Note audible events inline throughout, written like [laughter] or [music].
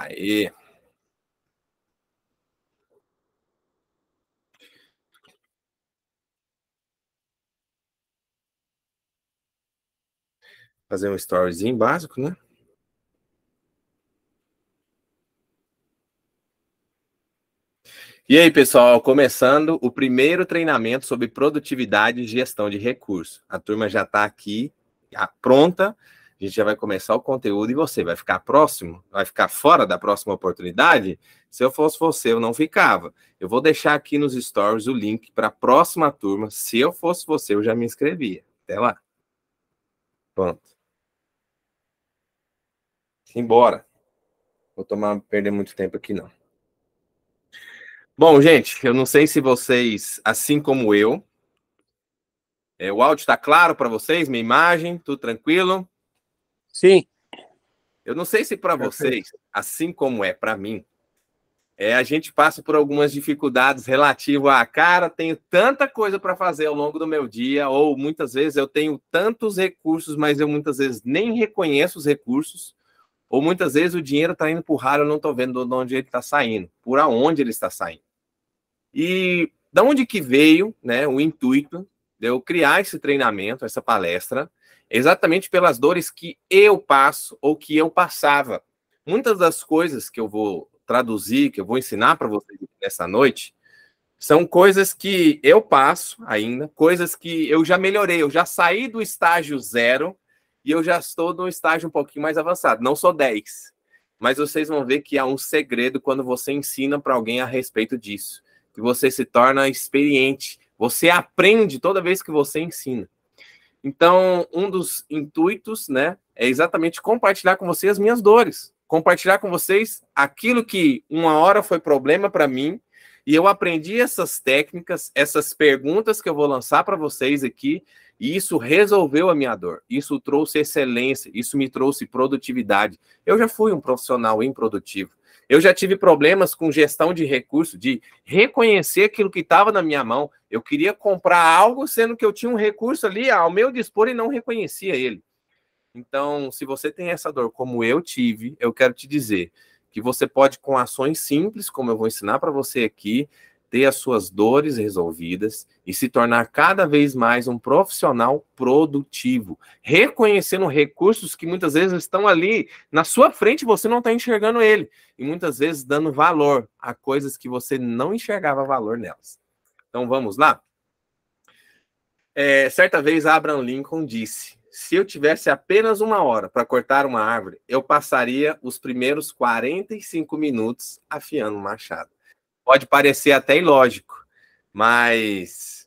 Aí. Fazer um storyzinho básico, né? E aí, pessoal, começando o primeiro treinamento sobre produtividade e gestão de recursos. A turma já está aqui ah, pronta a gente já vai começar o conteúdo e você vai ficar próximo, vai ficar fora da próxima oportunidade. Se eu fosse você, eu não ficava. Eu vou deixar aqui nos stories o link para a próxima turma. Se eu fosse você, eu já me inscrevia. Até lá. Pronto. Embora. Vou tomar perder muito tempo aqui não. Bom, gente, eu não sei se vocês, assim como eu, é, o áudio está claro para vocês, minha imagem, tudo tranquilo? Sim. Eu não sei se para vocês, assim como é para mim, é, a gente passa por algumas dificuldades relativo a cara, tenho tanta coisa para fazer ao longo do meu dia, ou muitas vezes eu tenho tantos recursos, mas eu muitas vezes nem reconheço os recursos, ou muitas vezes o dinheiro está indo por ralo, eu não estou vendo de onde ele está saindo, por aonde ele está saindo. E da onde que veio né, o intuito de eu criar esse treinamento, essa palestra, exatamente pelas dores que eu passo ou que eu passava. Muitas das coisas que eu vou traduzir, que eu vou ensinar para vocês nessa noite, são coisas que eu passo ainda, coisas que eu já melhorei, eu já saí do estágio zero e eu já estou no estágio um pouquinho mais avançado, não sou 10. Mas vocês vão ver que há um segredo quando você ensina para alguém a respeito disso, que você se torna experiente, você aprende toda vez que você ensina. Então, um dos intuitos, né, é exatamente compartilhar com vocês as minhas dores, compartilhar com vocês aquilo que uma hora foi problema para mim e eu aprendi essas técnicas, essas perguntas que eu vou lançar para vocês aqui e isso resolveu a minha dor. Isso trouxe excelência, isso me trouxe produtividade. Eu já fui um profissional improdutivo. Eu já tive problemas com gestão de recurso, de reconhecer aquilo que estava na minha mão. Eu queria comprar algo, sendo que eu tinha um recurso ali ao meu dispor e não reconhecia ele. Então, se você tem essa dor, como eu tive, eu quero te dizer que você pode, com ações simples, como eu vou ensinar para você aqui, ter as suas dores resolvidas e se tornar cada vez mais um profissional produtivo, reconhecendo recursos que muitas vezes estão ali na sua frente e você não está enxergando ele, e muitas vezes dando valor a coisas que você não enxergava valor nelas. Então vamos lá? É, certa vez Abraham Lincoln disse: Se eu tivesse apenas uma hora para cortar uma árvore, eu passaria os primeiros 45 minutos afiando o machado. Pode parecer até ilógico, mas,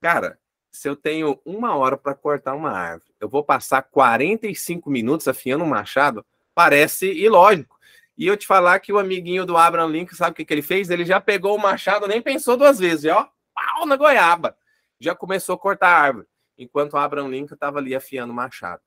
cara, se eu tenho uma hora para cortar uma árvore, eu vou passar 45 minutos afiando um machado, parece ilógico. E eu te falar que o amiguinho do Abraham Lincoln, sabe o que, que ele fez? Ele já pegou o machado, nem pensou duas vezes, já, ó, pau na goiaba. Já começou a cortar a árvore, enquanto o Abraham Lincoln estava ali afiando o machado.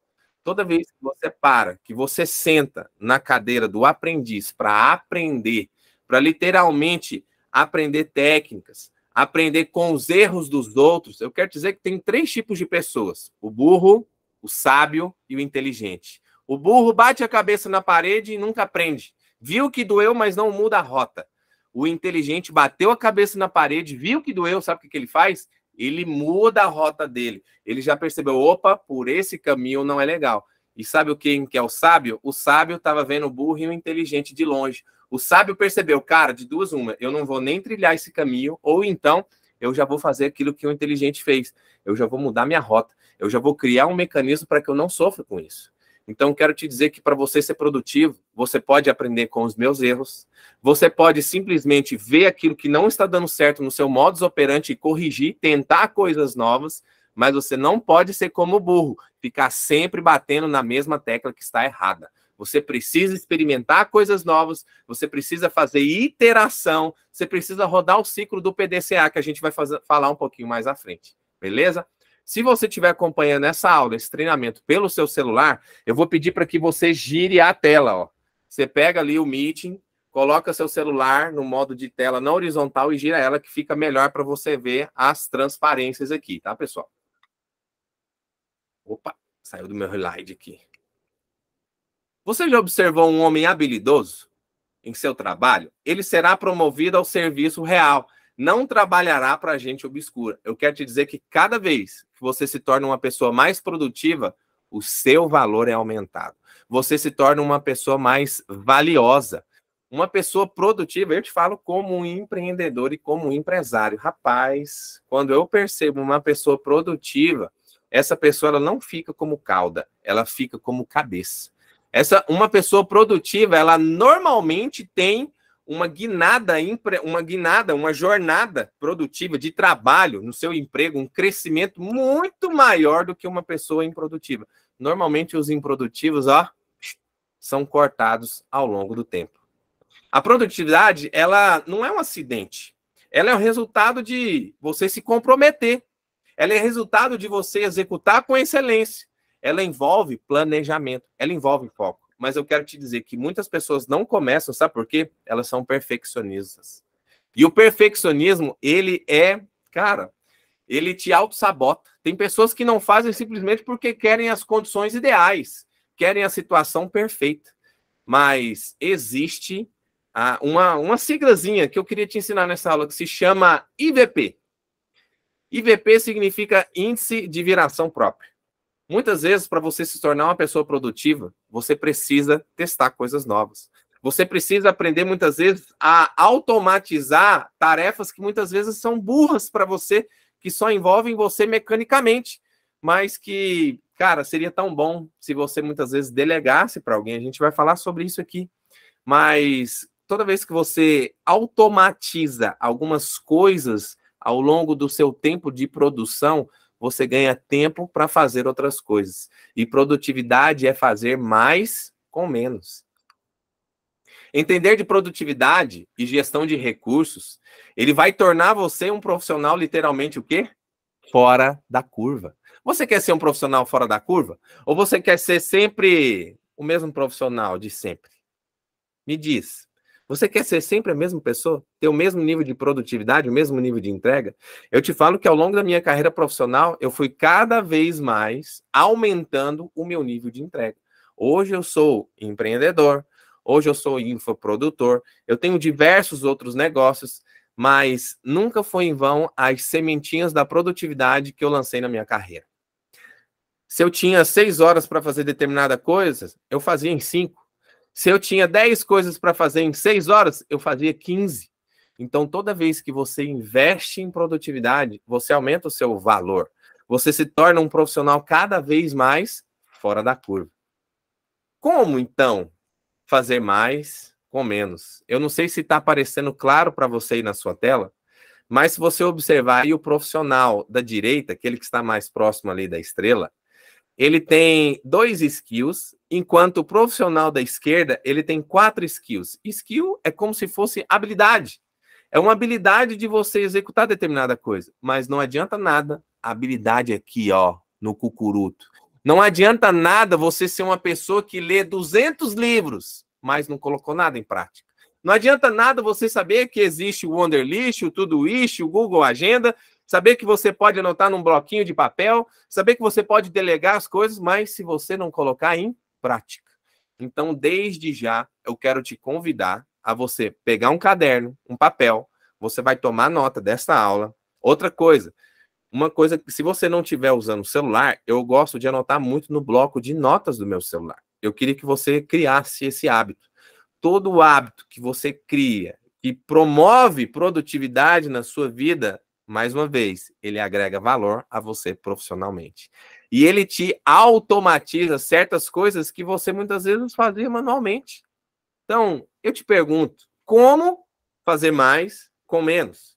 Toda vez que você para, que você senta na cadeira do aprendiz para aprender para literalmente aprender técnicas, aprender com os erros dos outros. Eu quero dizer que tem três tipos de pessoas: o burro, o sábio e o inteligente. O burro bate a cabeça na parede e nunca aprende. Viu que doeu, mas não muda a rota. O inteligente bateu a cabeça na parede, viu que doeu, sabe o que, que ele faz? Ele muda a rota dele. Ele já percebeu, opa, por esse caminho não é legal. E sabe o que é o sábio? O sábio estava vendo o burro e o inteligente de longe. O sábio percebeu, cara, de duas uma, eu não vou nem trilhar esse caminho, ou então eu já vou fazer aquilo que o inteligente fez, eu já vou mudar minha rota, eu já vou criar um mecanismo para que eu não sofra com isso. Então, quero te dizer que para você ser produtivo, você pode aprender com os meus erros, você pode simplesmente ver aquilo que não está dando certo no seu modus operandi e corrigir, tentar coisas novas, mas você não pode ser como o burro, ficar sempre batendo na mesma tecla que está errada. Você precisa experimentar coisas novas, você precisa fazer iteração, você precisa rodar o ciclo do PDCA, que a gente vai fazer, falar um pouquinho mais à frente, beleza? Se você estiver acompanhando essa aula, esse treinamento pelo seu celular, eu vou pedir para que você gire a tela. Ó. Você pega ali o meeting, coloca seu celular no modo de tela não horizontal e gira ela, que fica melhor para você ver as transparências aqui, tá, pessoal? Opa, saiu do meu slide aqui. Você já observou um homem habilidoso em seu trabalho? Ele será promovido ao serviço real. Não trabalhará para gente obscura. Eu quero te dizer que cada vez que você se torna uma pessoa mais produtiva, o seu valor é aumentado. Você se torna uma pessoa mais valiosa. Uma pessoa produtiva, eu te falo como um empreendedor e como um empresário. Rapaz, quando eu percebo uma pessoa produtiva, essa pessoa ela não fica como cauda, ela fica como cabeça. Essa uma pessoa produtiva, ela normalmente tem uma guinada, uma guinada, uma jornada produtiva de trabalho no seu emprego, um crescimento muito maior do que uma pessoa improdutiva. Normalmente os improdutivos, ó, são cortados ao longo do tempo. A produtividade, ela não é um acidente. Ela é o resultado de você se comprometer. Ela é resultado de você executar com excelência ela envolve planejamento, ela envolve foco. Mas eu quero te dizer que muitas pessoas não começam, sabe por quê? Elas são perfeccionistas. E o perfeccionismo, ele é, cara, ele te auto-sabota. Tem pessoas que não fazem simplesmente porque querem as condições ideais, querem a situação perfeita. Mas existe ah, uma, uma siglazinha que eu queria te ensinar nessa aula que se chama IVP. IVP significa Índice de Viração Própria. Muitas vezes, para você se tornar uma pessoa produtiva, você precisa testar coisas novas. Você precisa aprender muitas vezes a automatizar tarefas que muitas vezes são burras para você, que só envolvem você mecanicamente, mas que, cara, seria tão bom se você muitas vezes delegasse para alguém. A gente vai falar sobre isso aqui. Mas toda vez que você automatiza algumas coisas ao longo do seu tempo de produção, você ganha tempo para fazer outras coisas. E produtividade é fazer mais com menos. Entender de produtividade e gestão de recursos, ele vai tornar você um profissional literalmente o quê? Fora da curva. Você quer ser um profissional fora da curva? Ou você quer ser sempre o mesmo profissional de sempre? Me diz. Você quer ser sempre a mesma pessoa? Ter o mesmo nível de produtividade, o mesmo nível de entrega? Eu te falo que ao longo da minha carreira profissional, eu fui cada vez mais aumentando o meu nível de entrega. Hoje eu sou empreendedor, hoje eu sou infoprodutor, eu tenho diversos outros negócios, mas nunca foi em vão as sementinhas da produtividade que eu lancei na minha carreira. Se eu tinha seis horas para fazer determinada coisa, eu fazia em cinco. Se eu tinha 10 coisas para fazer em 6 horas, eu fazia 15. Então, toda vez que você investe em produtividade, você aumenta o seu valor. Você se torna um profissional cada vez mais fora da curva. Como então fazer mais com menos? Eu não sei se está aparecendo claro para você aí na sua tela, mas se você observar aí o profissional da direita, aquele que está mais próximo ali da estrela, ele tem dois skills, enquanto o profissional da esquerda, ele tem quatro skills. Skill é como se fosse habilidade. É uma habilidade de você executar determinada coisa, mas não adianta nada a habilidade é aqui, ó, no cucuruto. Não adianta nada você ser uma pessoa que lê 200 livros, mas não colocou nada em prática. Não adianta nada você saber que existe o Wonderlist, o Tudoist, o Google Agenda, saber que você pode anotar num bloquinho de papel, saber que você pode delegar as coisas, mas se você não colocar em prática. Então, desde já, eu quero te convidar a você pegar um caderno, um papel, você vai tomar nota dessa aula. Outra coisa, uma coisa que se você não estiver usando o celular, eu gosto de anotar muito no bloco de notas do meu celular. Eu queria que você criasse esse hábito. Todo hábito que você cria que promove produtividade na sua vida, mais uma vez, ele agrega valor a você profissionalmente. E ele te automatiza certas coisas que você muitas vezes fazia manualmente. Então, eu te pergunto, como fazer mais com menos?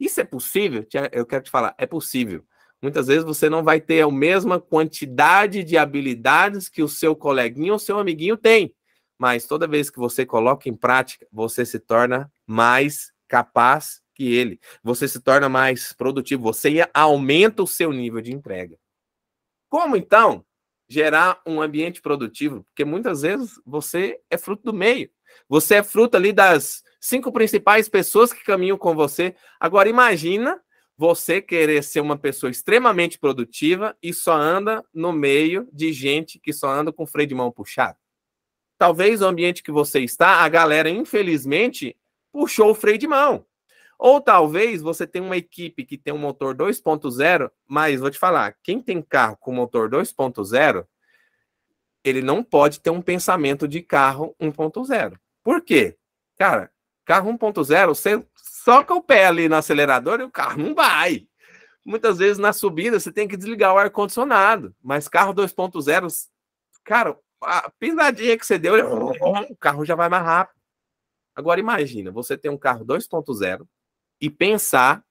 Isso é possível? Eu quero te falar, é possível. Muitas vezes você não vai ter a mesma quantidade de habilidades que o seu coleguinho ou seu amiguinho tem, mas toda vez que você coloca em prática, você se torna mais capaz que ele, você se torna mais produtivo, você aumenta o seu nível de entrega. Como então gerar um ambiente produtivo? Porque muitas vezes você é fruto do meio. Você é fruto ali das cinco principais pessoas que caminham com você. Agora imagina você querer ser uma pessoa extremamente produtiva e só anda no meio de gente que só anda com freio de mão puxado. Talvez o ambiente que você está, a galera infelizmente puxou o freio de mão. Ou talvez você tenha uma equipe que tem um motor 2.0, mas vou te falar, quem tem carro com motor 2.0, ele não pode ter um pensamento de carro 1.0. Por quê? Cara, carro 1.0, você soca o pé ali no acelerador e o carro não vai. Muitas vezes na subida você tem que desligar o ar-condicionado, mas carro 2.0, cara, a pisadinha que você deu, o carro já vai mais rápido. Agora imagina, você tem um carro 2.0 e pensar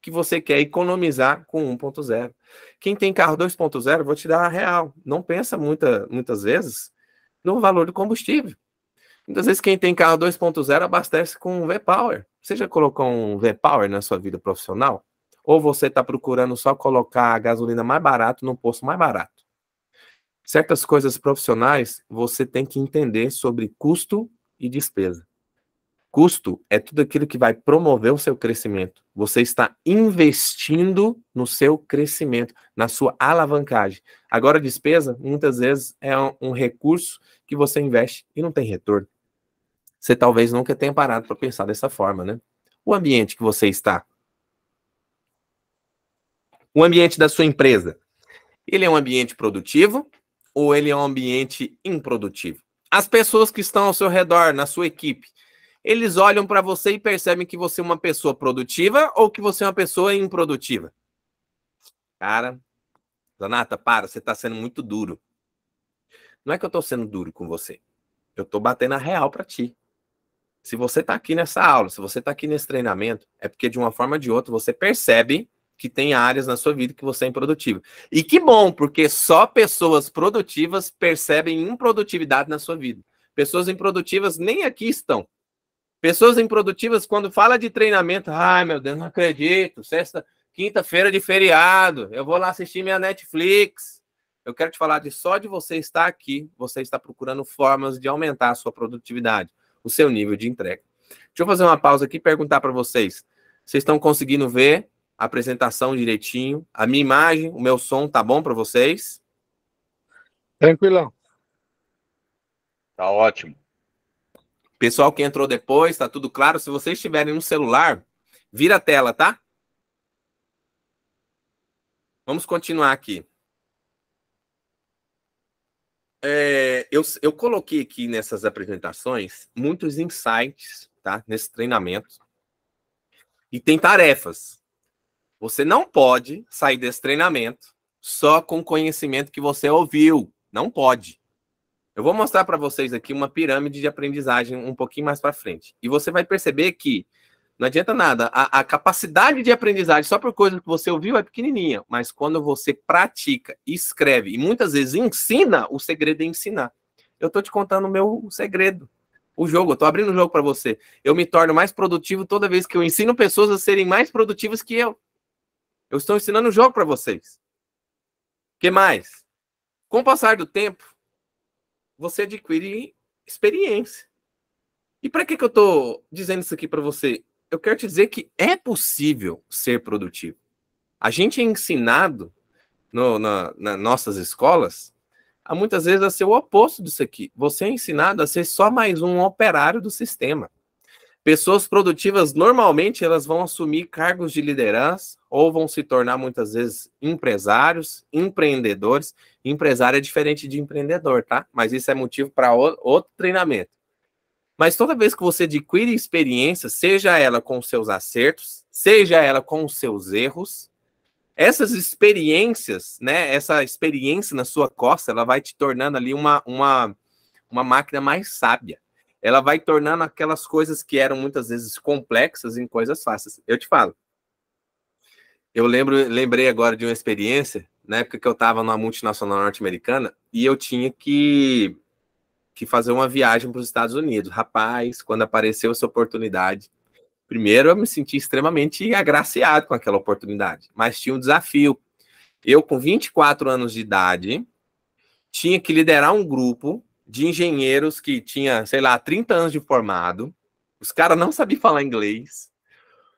que você quer economizar com 1.0. Quem tem carro 2.0, vou te dar a real. Não pensa muita, muitas vezes no valor do combustível. Muitas vezes quem tem carro 2.0 abastece com V-Power. Você já colocou um V-Power na sua vida profissional? Ou você está procurando só colocar a gasolina mais barato no posto mais barato? Certas coisas profissionais você tem que entender sobre custo e despesa. Custo é tudo aquilo que vai promover o seu crescimento. Você está investindo no seu crescimento, na sua alavancagem. Agora, despesa, muitas vezes, é um, um recurso que você investe e não tem retorno. Você talvez nunca tenha parado para pensar dessa forma, né? O ambiente que você está. O ambiente da sua empresa. Ele é um ambiente produtivo ou ele é um ambiente improdutivo? As pessoas que estão ao seu redor, na sua equipe, eles olham para você e percebem que você é uma pessoa produtiva ou que você é uma pessoa improdutiva? Cara, Donata, para, você está sendo muito duro. Não é que eu estou sendo duro com você. Eu estou batendo a real para ti. Se você está aqui nessa aula, se você está aqui nesse treinamento, é porque de uma forma ou de outra você percebe que tem áreas na sua vida que você é improdutivo. E que bom, porque só pessoas produtivas percebem improdutividade na sua vida. Pessoas improdutivas nem aqui estão. Pessoas improdutivas, quando fala de treinamento, ai meu Deus, não acredito, sexta, quinta-feira de feriado, eu vou lá assistir minha Netflix. Eu quero te falar de só de você estar aqui, você está procurando formas de aumentar a sua produtividade, o seu nível de entrega. Deixa eu fazer uma pausa aqui e perguntar para vocês. Vocês estão conseguindo ver a apresentação direitinho? A minha imagem, o meu som, tá bom para vocês? Tranquilão. Tá ótimo. Pessoal que entrou depois, tá tudo claro? Se vocês tiverem um celular, vira a tela, tá? Vamos continuar aqui. É, eu, eu coloquei aqui nessas apresentações muitos insights, tá? Nesse treinamento. E tem tarefas. Você não pode sair desse treinamento só com o conhecimento que você ouviu. Não pode. Eu vou mostrar para vocês aqui uma pirâmide de aprendizagem um pouquinho mais para frente. E você vai perceber que não adianta nada. A, a, capacidade de aprendizagem só por coisa que você ouviu é pequenininha, mas quando você pratica, escreve e muitas vezes ensina, o segredo é ensinar. Eu estou te contando o meu segredo. O jogo, eu estou abrindo o jogo para você. Eu me torno mais produtivo toda vez que eu ensino pessoas a serem mais produtivas que eu. Eu estou ensinando o jogo para vocês. Que mais? Com o passar do tempo, você adquire experiência. E para que, que eu estou dizendo isso aqui para você? Eu quero te dizer que é possível ser produtivo. A gente é ensinado no, na, nas nossas escolas a muitas vezes a ser o oposto disso aqui. Você é ensinado a ser só mais um operário do sistema. Pessoas produtivas normalmente elas vão assumir cargos de liderança ou vão se tornar muitas vezes empresários, empreendedores. Empresário é diferente de empreendedor, tá? Mas isso é motivo para outro treinamento. Mas toda vez que você adquire experiência, seja ela com seus acertos, seja ela com seus erros, essas experiências, né, essa experiência na sua costa, ela vai te tornando ali uma, uma, uma máquina mais sábia. Ela vai tornando aquelas coisas que eram muitas vezes complexas em coisas fáceis. Eu te falo, eu lembro, lembrei agora de uma experiência, na época que eu estava numa multinacional norte-americana, e eu tinha que, que fazer uma viagem para os Estados Unidos. Rapaz, quando apareceu essa oportunidade, primeiro eu me senti extremamente agraciado com aquela oportunidade, mas tinha um desafio. Eu, com 24 anos de idade, tinha que liderar um grupo de engenheiros que tinha, sei lá, 30 anos de formado, os caras não sabiam falar inglês,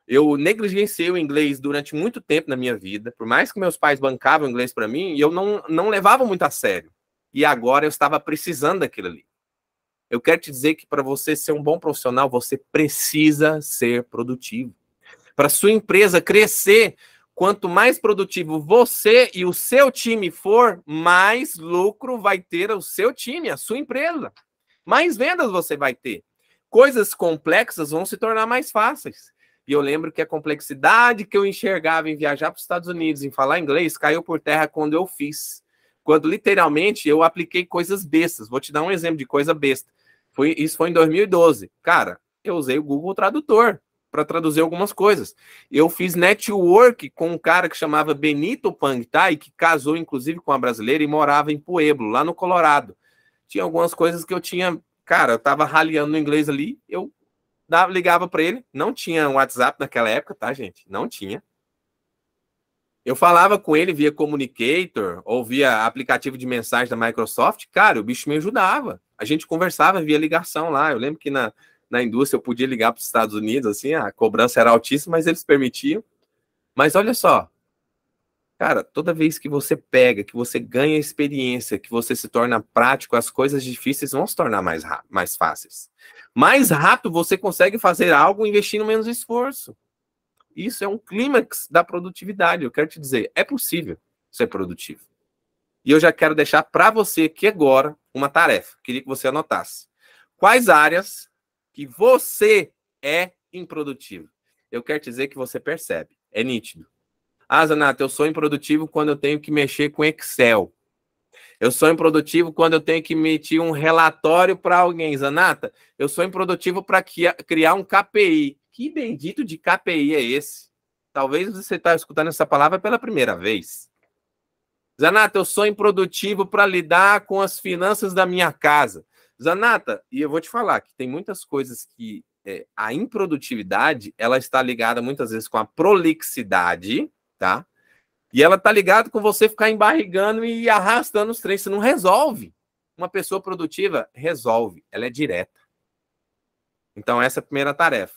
eu negligenciei o inglês durante muito tempo na minha vida, por mais que meus pais bancavam inglês para mim, eu não, não levava muito a sério. E agora eu estava precisando daquilo ali. Eu quero te dizer que para você ser um bom profissional, você precisa ser produtivo. Para sua empresa crescer, quanto mais produtivo você e o seu time for, mais lucro vai ter o seu time, a sua empresa. Mais vendas você vai ter. Coisas complexas vão se tornar mais fáceis. E eu lembro que a complexidade que eu enxergava em viajar para os Estados Unidos, em falar inglês, caiu por terra quando eu fiz. Quando literalmente eu apliquei coisas bestas. Vou te dar um exemplo de coisa besta. Foi, isso foi em 2012. Cara, eu usei o Google Tradutor para traduzir algumas coisas. Eu fiz network com um cara que chamava Benito Pangtai, que casou inclusive com uma brasileira e morava em Pueblo, lá no Colorado. Tinha algumas coisas que eu tinha, cara, eu tava raliando no inglês ali, eu dava, ligava para ele, não tinha WhatsApp naquela época, tá, gente? Não tinha. Eu falava com ele via Communicator ou via aplicativo de mensagem da Microsoft, cara, o bicho me ajudava. A gente conversava via ligação lá. Eu lembro que na, na indústria eu podia ligar para os Estados Unidos, assim, a cobrança era altíssima, mas eles permitiam. Mas olha só, Cara, toda vez que você pega, que você ganha experiência, que você se torna prático, as coisas difíceis vão se tornar mais, mais fáceis. Mais rápido você consegue fazer algo investindo menos esforço. Isso é um clímax da produtividade. Eu quero te dizer, é possível ser produtivo. E eu já quero deixar para você aqui agora uma tarefa. Queria que você anotasse. Quais áreas que você é improdutivo? Eu quero dizer que você percebe. É nítido. Ah, Zanata, eu sou improdutivo quando eu tenho que mexer com Excel. Eu sou improdutivo quando eu tenho que emitir um relatório para alguém. Zanata, eu sou improdutivo para criar um KPI. Que bendito de KPI é esse? Talvez você está escutando essa palavra pela primeira vez. Zanata, eu sou improdutivo para lidar com as finanças da minha casa. Zanata, e eu vou te falar que tem muitas coisas que é, a improdutividade ela está ligada muitas vezes com a prolixidade, tá? E ela tá ligada com você ficar embarrigando e arrastando os trens. Você não resolve. Uma pessoa produtiva resolve, ela é direta. Então, essa é a primeira tarefa.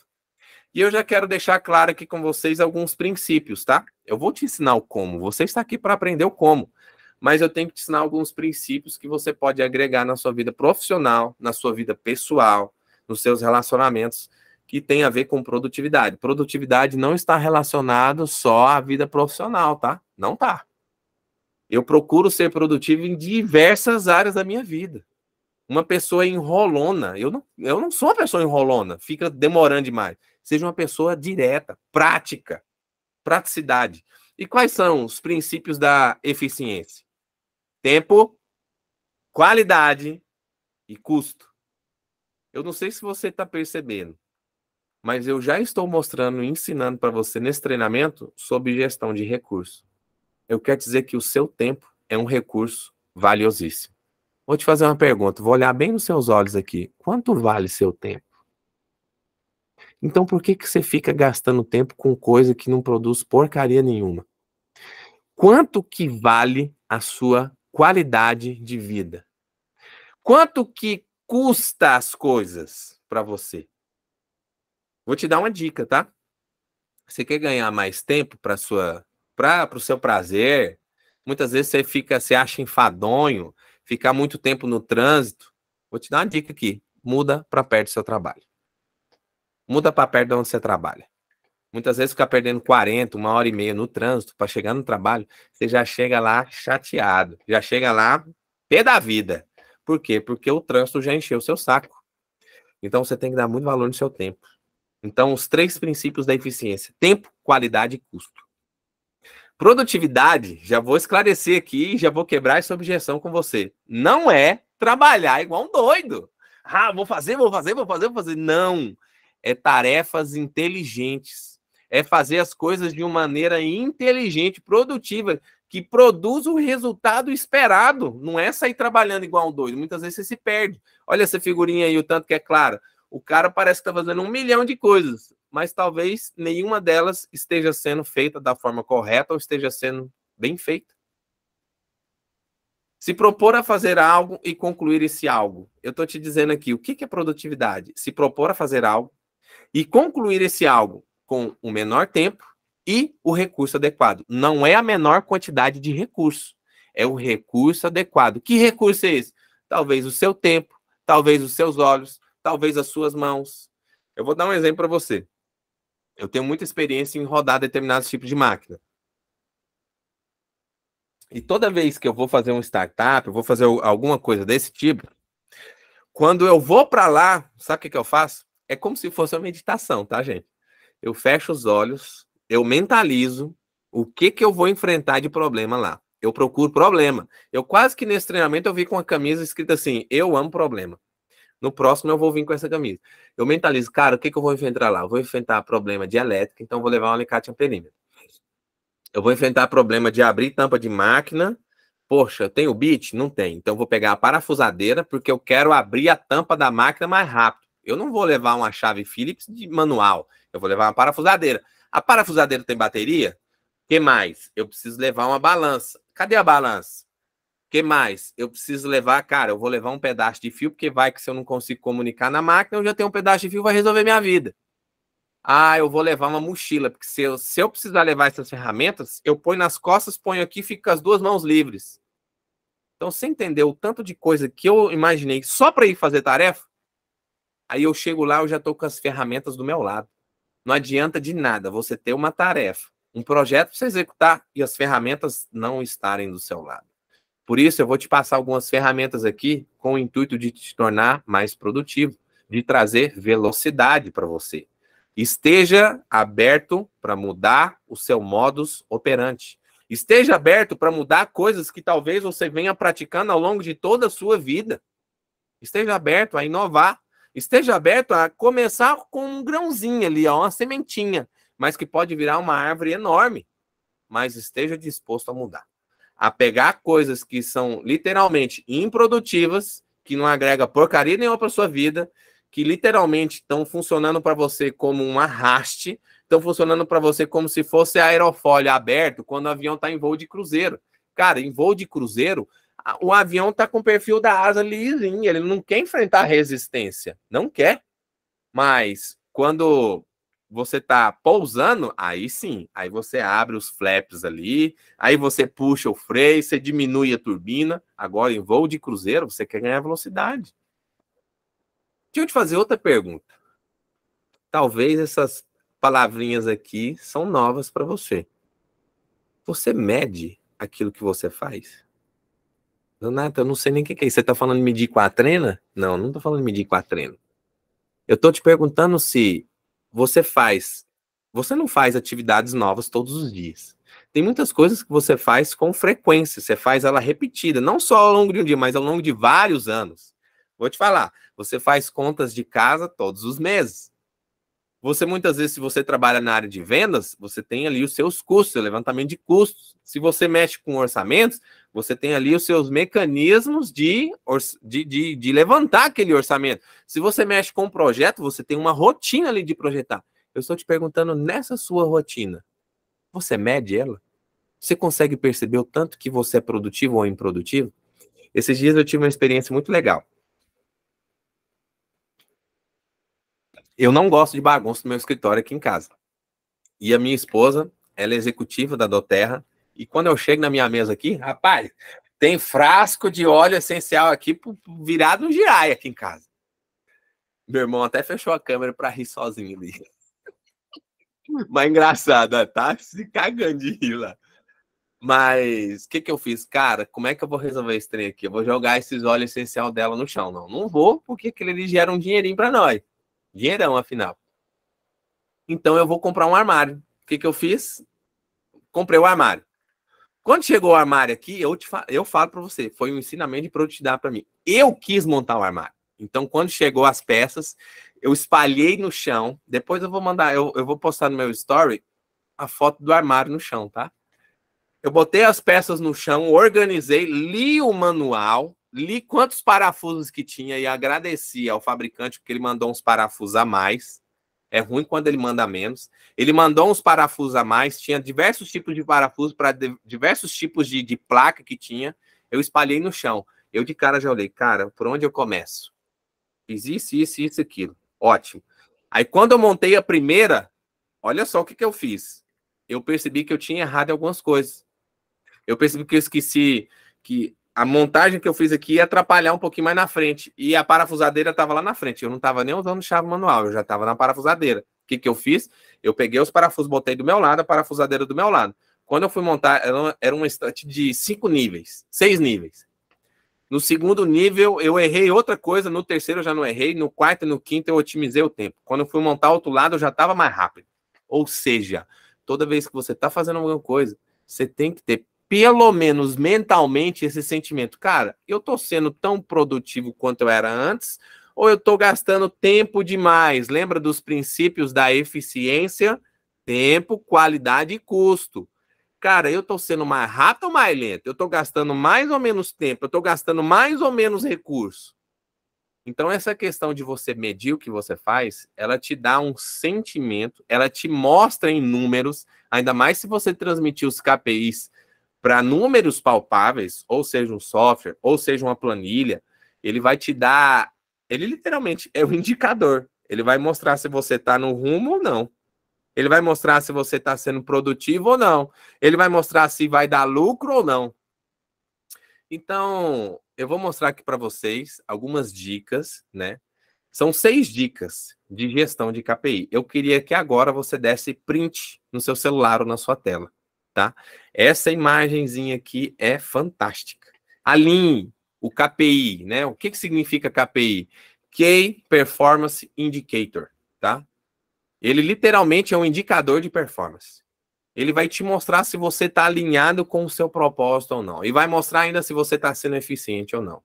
E eu já quero deixar claro aqui com vocês alguns princípios, tá? Eu vou te ensinar o como. Você está aqui para aprender o como. Mas eu tenho que te ensinar alguns princípios que você pode agregar na sua vida profissional, na sua vida pessoal, nos seus relacionamentos, que tem a ver com produtividade. Produtividade não está relacionado só à vida profissional, tá? Não tá. Eu procuro ser produtivo em diversas áreas da minha vida. Uma pessoa enrolona, eu não, eu não sou uma pessoa enrolona, fica demorando demais. Seja uma pessoa direta, prática, praticidade. E quais são os princípios da eficiência? Tempo, qualidade e custo. Eu não sei se você está percebendo, mas eu já estou mostrando e ensinando para você nesse treinamento sobre gestão de recurso. Eu quero dizer que o seu tempo é um recurso valiosíssimo. Vou te fazer uma pergunta, vou olhar bem nos seus olhos aqui. Quanto vale seu tempo? Então por que, que você fica gastando tempo com coisa que não produz porcaria nenhuma? Quanto que vale a sua qualidade de vida? Quanto que custa as coisas para você? Vou te dar uma dica, tá? Você quer ganhar mais tempo para sua, para o seu prazer? Muitas vezes você fica, você acha enfadonho, ficar muito tempo no trânsito. Vou te dar uma dica aqui: muda para perto do seu trabalho. Muda para perto de onde você trabalha. Muitas vezes ficar perdendo 40, uma hora e meia no trânsito para chegar no trabalho, você já chega lá chateado, já chega lá pé da vida. Por quê? Porque o trânsito já encheu o seu saco. Então você tem que dar muito valor no seu tempo. Então, os três princípios da eficiência: tempo, qualidade e custo. Produtividade, já vou esclarecer aqui, já vou quebrar essa objeção com você. Não é trabalhar igual um doido. Ah, vou fazer, vou fazer, vou fazer, vou fazer. Não. É tarefas inteligentes. É fazer as coisas de uma maneira inteligente, produtiva, que produz o resultado esperado. Não é sair trabalhando igual um doido. Muitas vezes você se perde. Olha essa figurinha aí, o tanto que é claro. O cara parece que está fazendo um milhão de coisas, mas talvez nenhuma delas esteja sendo feita da forma correta ou esteja sendo bem feita. Se propor a fazer algo e concluir esse algo. Eu estou te dizendo aqui, o que é produtividade? Se propor a fazer algo e concluir esse algo com o menor tempo e o recurso adequado. Não é a menor quantidade de recurso, é o recurso adequado. Que recurso é esse? Talvez o seu tempo, talvez os seus olhos, talvez as suas mãos. Eu vou dar um exemplo para você. Eu tenho muita experiência em rodar determinados tipos de máquina. E toda vez que eu vou fazer um startup, eu vou fazer alguma coisa desse tipo, quando eu vou para lá, sabe o que, que eu faço? É como se fosse uma meditação, tá, gente? Eu fecho os olhos, eu mentalizo o que, que eu vou enfrentar de problema lá. Eu procuro problema. Eu quase que nesse treinamento eu vi com uma camisa escrita assim: Eu amo problema. No próximo eu vou vir com essa camisa. Eu mentalizo, cara, o que, que eu vou enfrentar lá? Eu vou enfrentar problema de elétrica, então vou levar um alicate a perímetro. Eu vou enfrentar problema de abrir tampa de máquina. Poxa, eu tenho bit? Não tem. Então vou pegar a parafusadeira, porque eu quero abrir a tampa da máquina mais rápido. Eu não vou levar uma chave Phillips de manual. Eu vou levar uma parafusadeira. A parafusadeira tem bateria? que mais? Eu preciso levar uma balança. Cadê a balança? que mais? Eu preciso levar, cara, eu vou levar um pedaço de fio, porque vai que se eu não consigo comunicar na máquina, eu já tenho um pedaço de fio, vai resolver minha vida. Ah, eu vou levar uma mochila, porque se eu, se eu precisar levar essas ferramentas, eu ponho nas costas, ponho aqui, fico com as duas mãos livres. Então, você entendeu o tanto de coisa que eu imaginei só para ir fazer tarefa? Aí eu chego lá, eu já estou com as ferramentas do meu lado. Não adianta de nada você ter uma tarefa, um projeto para você executar e as ferramentas não estarem do seu lado. Por isso, eu vou te passar algumas ferramentas aqui com o intuito de te tornar mais produtivo, de trazer velocidade para você. Esteja aberto para mudar o seu modus operandi. Esteja aberto para mudar coisas que talvez você venha praticando ao longo de toda a sua vida. Esteja aberto a inovar. Esteja aberto a começar com um grãozinho ali, ó, uma sementinha, mas que pode virar uma árvore enorme. Mas esteja disposto a mudar a pegar coisas que são literalmente improdutivas, que não agrega porcaria nenhuma para sua vida, que literalmente estão funcionando para você como um arraste, estão funcionando para você como se fosse aerofólio aberto quando o avião está em voo de cruzeiro. Cara, em voo de cruzeiro, o avião está com o perfil da asa lisinho, ele não quer enfrentar resistência, não quer. Mas quando você tá pousando, aí sim, aí você abre os flaps ali, aí você puxa o freio, você diminui a turbina. Agora, em voo de cruzeiro, você quer ganhar velocidade. Deixa eu te fazer outra pergunta. Talvez essas palavrinhas aqui são novas para você. Você mede aquilo que você faz? Donato, eu não sei nem o que é isso. Você está falando de medir com a trena? Não, não estou falando de medir com a trena. Eu estou te perguntando se você faz. Você não faz atividades novas todos os dias. Tem muitas coisas que você faz com frequência, você faz ela repetida, não só ao longo de um dia, mas ao longo de vários anos. Vou te falar, você faz contas de casa todos os meses. Você muitas vezes, se você trabalha na área de vendas, você tem ali os seus custos, levantamento de custos. Se você mexe com orçamentos, você tem ali os seus mecanismos de, de, de, de levantar aquele orçamento. Se você mexe com um projeto, você tem uma rotina ali de projetar. Eu estou te perguntando nessa sua rotina. Você mede ela? Você consegue perceber o tanto que você é produtivo ou improdutivo? Esses dias eu tive uma experiência muito legal. Eu não gosto de bagunça no meu escritório aqui em casa. E a minha esposa, ela é executiva da Doterra, e quando eu chego na minha mesa aqui, rapaz, tem frasco de óleo essencial aqui virado um girai aqui em casa. Meu irmão até fechou a câmera para rir sozinho ali. [laughs] Mas engraçada, tá se cagando de rir lá. Mas o que, que eu fiz? Cara, como é que eu vou resolver esse trem aqui? Eu vou jogar esses óleos essencial dela no chão. Não, não vou, porque aquilo ali gera um dinheirinho para nós. Dinheirão, afinal. Então eu vou comprar um armário. O que, que eu fiz? Comprei o um armário. Quando chegou o armário aqui, eu, te falo, eu falo para você, foi um ensinamento de produtividade para mim. Eu quis montar o armário. Então, quando chegou as peças, eu espalhei no chão. Depois eu vou mandar, eu, eu vou postar no meu story a foto do armário no chão, tá? Eu botei as peças no chão, organizei, li o manual, li quantos parafusos que tinha e agradeci ao fabricante porque ele mandou uns parafusos a mais. É ruim quando ele manda menos. Ele mandou uns parafusos a mais, tinha diversos tipos de parafusos para diversos tipos de, de placa que tinha. Eu espalhei no chão. Eu de cara já olhei, cara, por onde eu começo? Fiz isso, isso, isso, aquilo. Ótimo. Aí quando eu montei a primeira, olha só o que, que eu fiz. Eu percebi que eu tinha errado em algumas coisas. Eu percebi que eu esqueci que a montagem que eu fiz aqui ia atrapalhar um pouquinho mais na frente. E a parafusadeira estava lá na frente. Eu não estava nem usando chave manual, eu já estava na parafusadeira. O que, que eu fiz? Eu peguei os parafusos, botei do meu lado, a parafusadeira do meu lado. Quando eu fui montar, era uma, era uma estante de cinco níveis, seis níveis. No segundo nível, eu errei outra coisa, no terceiro eu já não errei, no quarto e no quinto eu otimizei o tempo. Quando eu fui montar o outro lado, eu já estava mais rápido. Ou seja, toda vez que você está fazendo alguma coisa, você tem que ter pelo menos mentalmente, esse sentimento, cara, eu tô sendo tão produtivo quanto eu era antes, ou eu tô gastando tempo demais? Lembra dos princípios da eficiência? Tempo, qualidade e custo. Cara, eu tô sendo mais rápido ou mais lento? Eu tô gastando mais ou menos tempo? Eu tô gastando mais ou menos recurso? Então, essa questão de você medir o que você faz, ela te dá um sentimento, ela te mostra em números, ainda mais se você transmitir os KPIs para números palpáveis, ou seja, um software, ou seja, uma planilha, ele vai te dar. Ele literalmente é um [laughs] indicador. Ele vai mostrar se você está no rumo ou não. Ele vai mostrar se você está sendo produtivo ou não. Ele vai mostrar se vai dar lucro ou não. Então, eu vou mostrar aqui para vocês algumas dicas, né? São seis dicas de gestão de KPI. Eu queria que agora você desse print no seu celular ou na sua tela tá? Essa imagenzinha aqui é fantástica. Aline, o KPI, né? O que, que significa KPI? Key Performance Indicator, tá? Ele literalmente é um indicador de performance. Ele vai te mostrar se você está alinhado com o seu propósito ou não. E vai mostrar ainda se você está sendo eficiente ou não.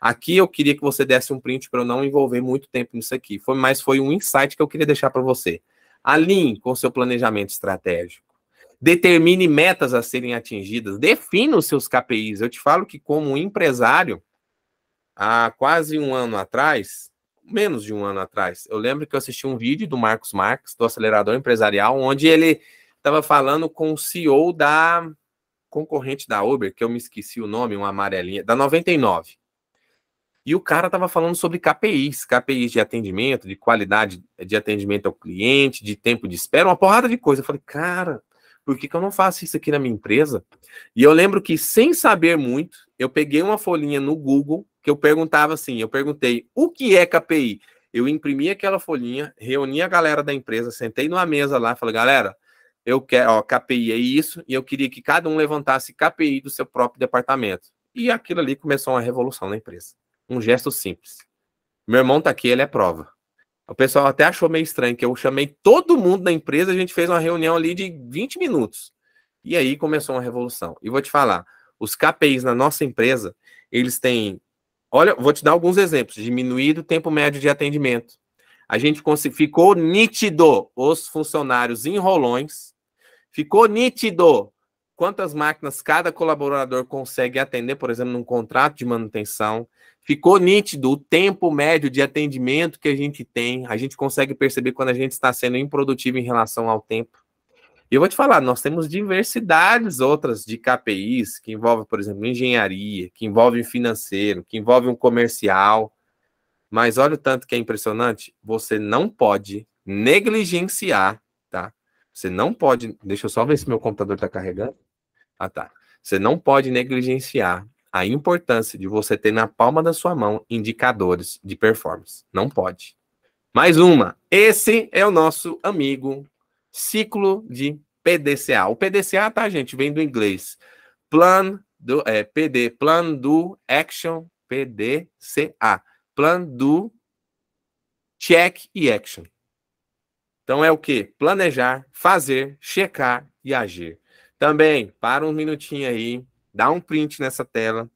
Aqui eu queria que você desse um print para eu não envolver muito tempo nisso aqui. Foi, mas foi um insight que eu queria deixar para você. Alinhe com o seu planejamento estratégico determine metas a serem atingidas, defina os seus KPIs. Eu te falo que, como empresário, há quase um ano atrás, menos de um ano atrás, eu lembro que eu assisti um vídeo do Marcos Marques, do acelerador empresarial, onde ele estava falando com o CEO da concorrente da Uber, que eu me esqueci o nome, uma amarelinha, da 99. E o cara estava falando sobre KPIs, KPIs de atendimento, de qualidade de atendimento ao cliente, de tempo de espera, uma porrada de coisa. Eu falei, cara, por que, que eu não faço isso aqui na minha empresa? E eu lembro que, sem saber muito, eu peguei uma folhinha no Google que eu perguntava assim: eu perguntei o que é KPI? Eu imprimi aquela folhinha, reuni a galera da empresa, sentei numa mesa lá, falei, galera, eu quero, ó, KPI é isso, e eu queria que cada um levantasse KPI do seu próprio departamento. E aquilo ali começou uma revolução na empresa. Um gesto simples. Meu irmão tá aqui, ele é prova. O pessoal até achou meio estranho, que eu chamei todo mundo da empresa, a gente fez uma reunião ali de 20 minutos. E aí começou uma revolução. E vou te falar, os KPIs na nossa empresa, eles têm. Olha, vou te dar alguns exemplos. Diminuído o tempo médio de atendimento. A gente ficou nítido os funcionários em rolões. Ficou nítido quantas máquinas cada colaborador consegue atender, por exemplo, num contrato de manutenção ficou nítido o tempo médio de atendimento que a gente tem. A gente consegue perceber quando a gente está sendo improdutivo em relação ao tempo. E eu vou te falar, nós temos diversidades outras de KPIs que envolvem, por exemplo, engenharia, que envolvem financeiro, que envolvem um comercial. Mas olha o tanto que é impressionante, você não pode negligenciar, tá? Você não pode, deixa eu só ver se meu computador está carregando. Ah, tá. Você não pode negligenciar a importância de você ter na palma da sua mão indicadores de performance. Não pode. Mais uma. Esse é o nosso amigo ciclo de PDCA. O PDCA, tá, gente? Vem do inglês. Plan do é, PD, Plan do Action PDCA. Plan do Check e Action. Então é o que? Planejar, fazer, checar e agir. Também, para um minutinho aí, Dá um print nessa tela.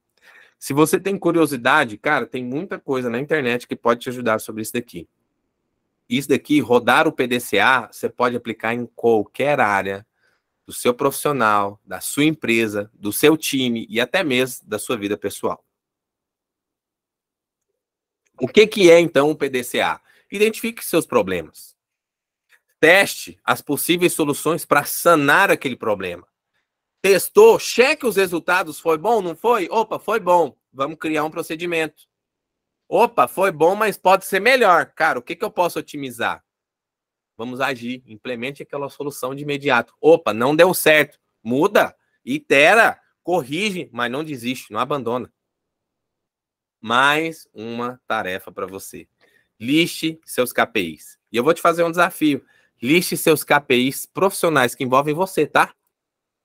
Se você tem curiosidade, cara, tem muita coisa na internet que pode te ajudar sobre isso daqui. Isso daqui, rodar o PDCA, você pode aplicar em qualquer área do seu profissional, da sua empresa, do seu time e até mesmo da sua vida pessoal. O que, que é então o PDCA? Identifique seus problemas. Teste as possíveis soluções para sanar aquele problema testou, cheque os resultados, foi bom, não foi? Opa, foi bom, vamos criar um procedimento. Opa, foi bom, mas pode ser melhor. Cara, o que, que eu posso otimizar? Vamos agir, implemente aquela solução de imediato. Opa, não deu certo, muda, itera, corrige, mas não desiste, não abandona. Mais uma tarefa para você. Liste seus KPIs. E eu vou te fazer um desafio. Liste seus KPIs profissionais que envolvem você, tá?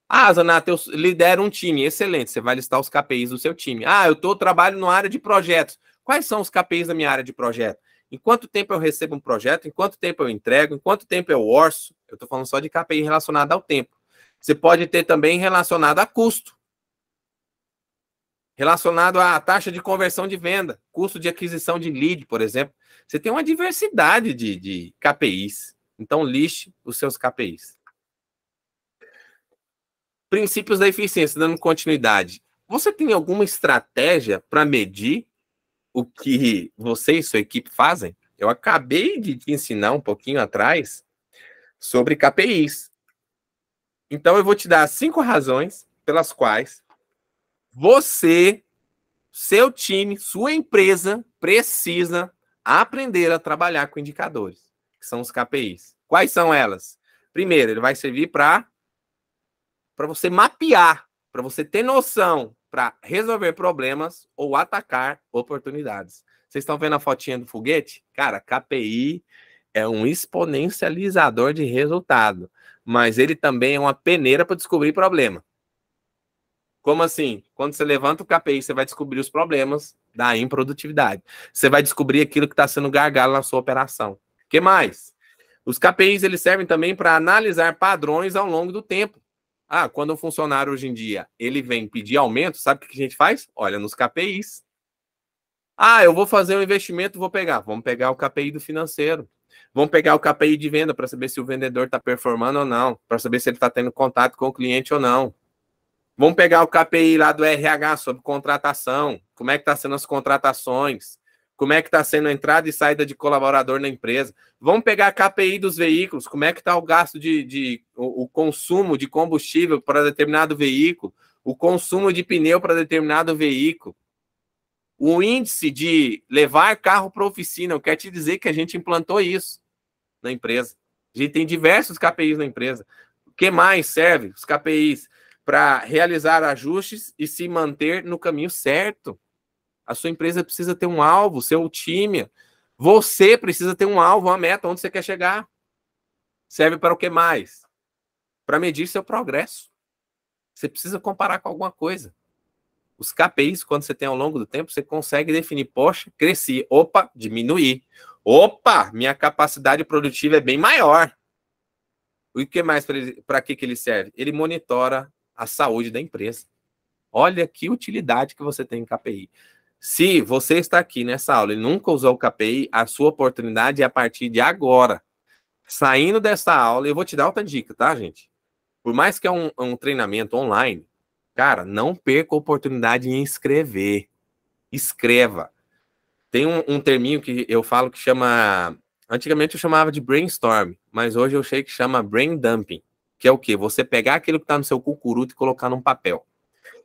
Ah, Zanata, eu lidero um time. Excelente, você vai listar os KPIs do seu time. Ah, eu tô, trabalho na área de projetos. Quais são os KPIs da minha área de projeto? Em quanto tempo eu recebo um projeto? Em quanto tempo eu entrego? Em quanto tempo eu orço? Eu estou falando só de KPI relacionado ao tempo. Você pode ter também relacionado a custo. Relacionado à taxa de conversão de venda, custo de aquisição de lead, por exemplo. Você tem uma diversidade de, de KPIs. Então, liste os seus KPIs princípios da eficiência, dando continuidade. Você tem alguma estratégia para medir o que você e sua equipe fazem? Eu acabei de te ensinar um pouquinho atrás sobre KPIs. Então eu vou te dar cinco razões pelas quais você, seu time, sua empresa precisa aprender a trabalhar com indicadores, que são os KPIs. Quais são elas? Primeiro, ele vai servir para para você mapear, para você ter noção, para resolver problemas ou atacar oportunidades. Vocês estão vendo a fotinha do foguete? Cara, KPI é um exponencializador de resultado, mas ele também é uma peneira para descobrir problema. Como assim? Quando você levanta o KPI, você vai descobrir os problemas da improdutividade. Você vai descobrir aquilo que está sendo gargalo na sua operação. O que mais? Os KPIs eles servem também para analisar padrões ao longo do tempo. Ah, quando um funcionário hoje em dia ele vem pedir aumento, sabe o que a gente faz? Olha nos KPIs. Ah, eu vou fazer um investimento, vou pegar. Vamos pegar o KPI do financeiro. Vamos pegar o KPI de venda para saber se o vendedor está performando ou não, para saber se ele está tendo contato com o cliente ou não. Vamos pegar o KPI lá do RH sobre contratação, como é que está sendo as contratações, como é que está sendo a entrada e saída de colaborador na empresa. Vamos pegar a KPI dos veículos, como é que está o gasto de, de o, o, consumo de combustível para determinado veículo, o consumo de pneu para determinado veículo. O índice de levar carro para oficina, quer te dizer que a gente implantou isso na empresa. A gente tem diversos KPIs na empresa. O que mais serve? Os KPIs para realizar ajustes e se manter no caminho certo. A sua empresa precisa ter um alvo, seu time. Você precisa ter um alvo, uma meta, onde você quer chegar. Serve para o que mais? Para medir seu progresso. Você precisa comparar com alguma coisa. Os KPIs, quando você tem ao longo do tempo, você consegue definir, poxa, cresci, opa, diminuí. Opa, minha capacidade produtiva é bem maior. E que mais para que, que ele serve? Ele monitora a saúde da empresa. Olha que utilidade que você tem em KPI. Se você está aqui nessa aula e nunca usou o KPI, a sua oportunidade é a partir de agora. Saindo dessa aula, eu vou te dar outra dica, tá, gente? Por mais que é um, é um treinamento online, cara, não perca a oportunidade de inscrever. Escreva. Tem um, um terminho que eu falo que chama. Antigamente eu chamava de brainstorm, mas hoje eu sei que chama brain dumping, que é o quê? Você pegar aquilo que está no seu cucuruto e colocar num papel.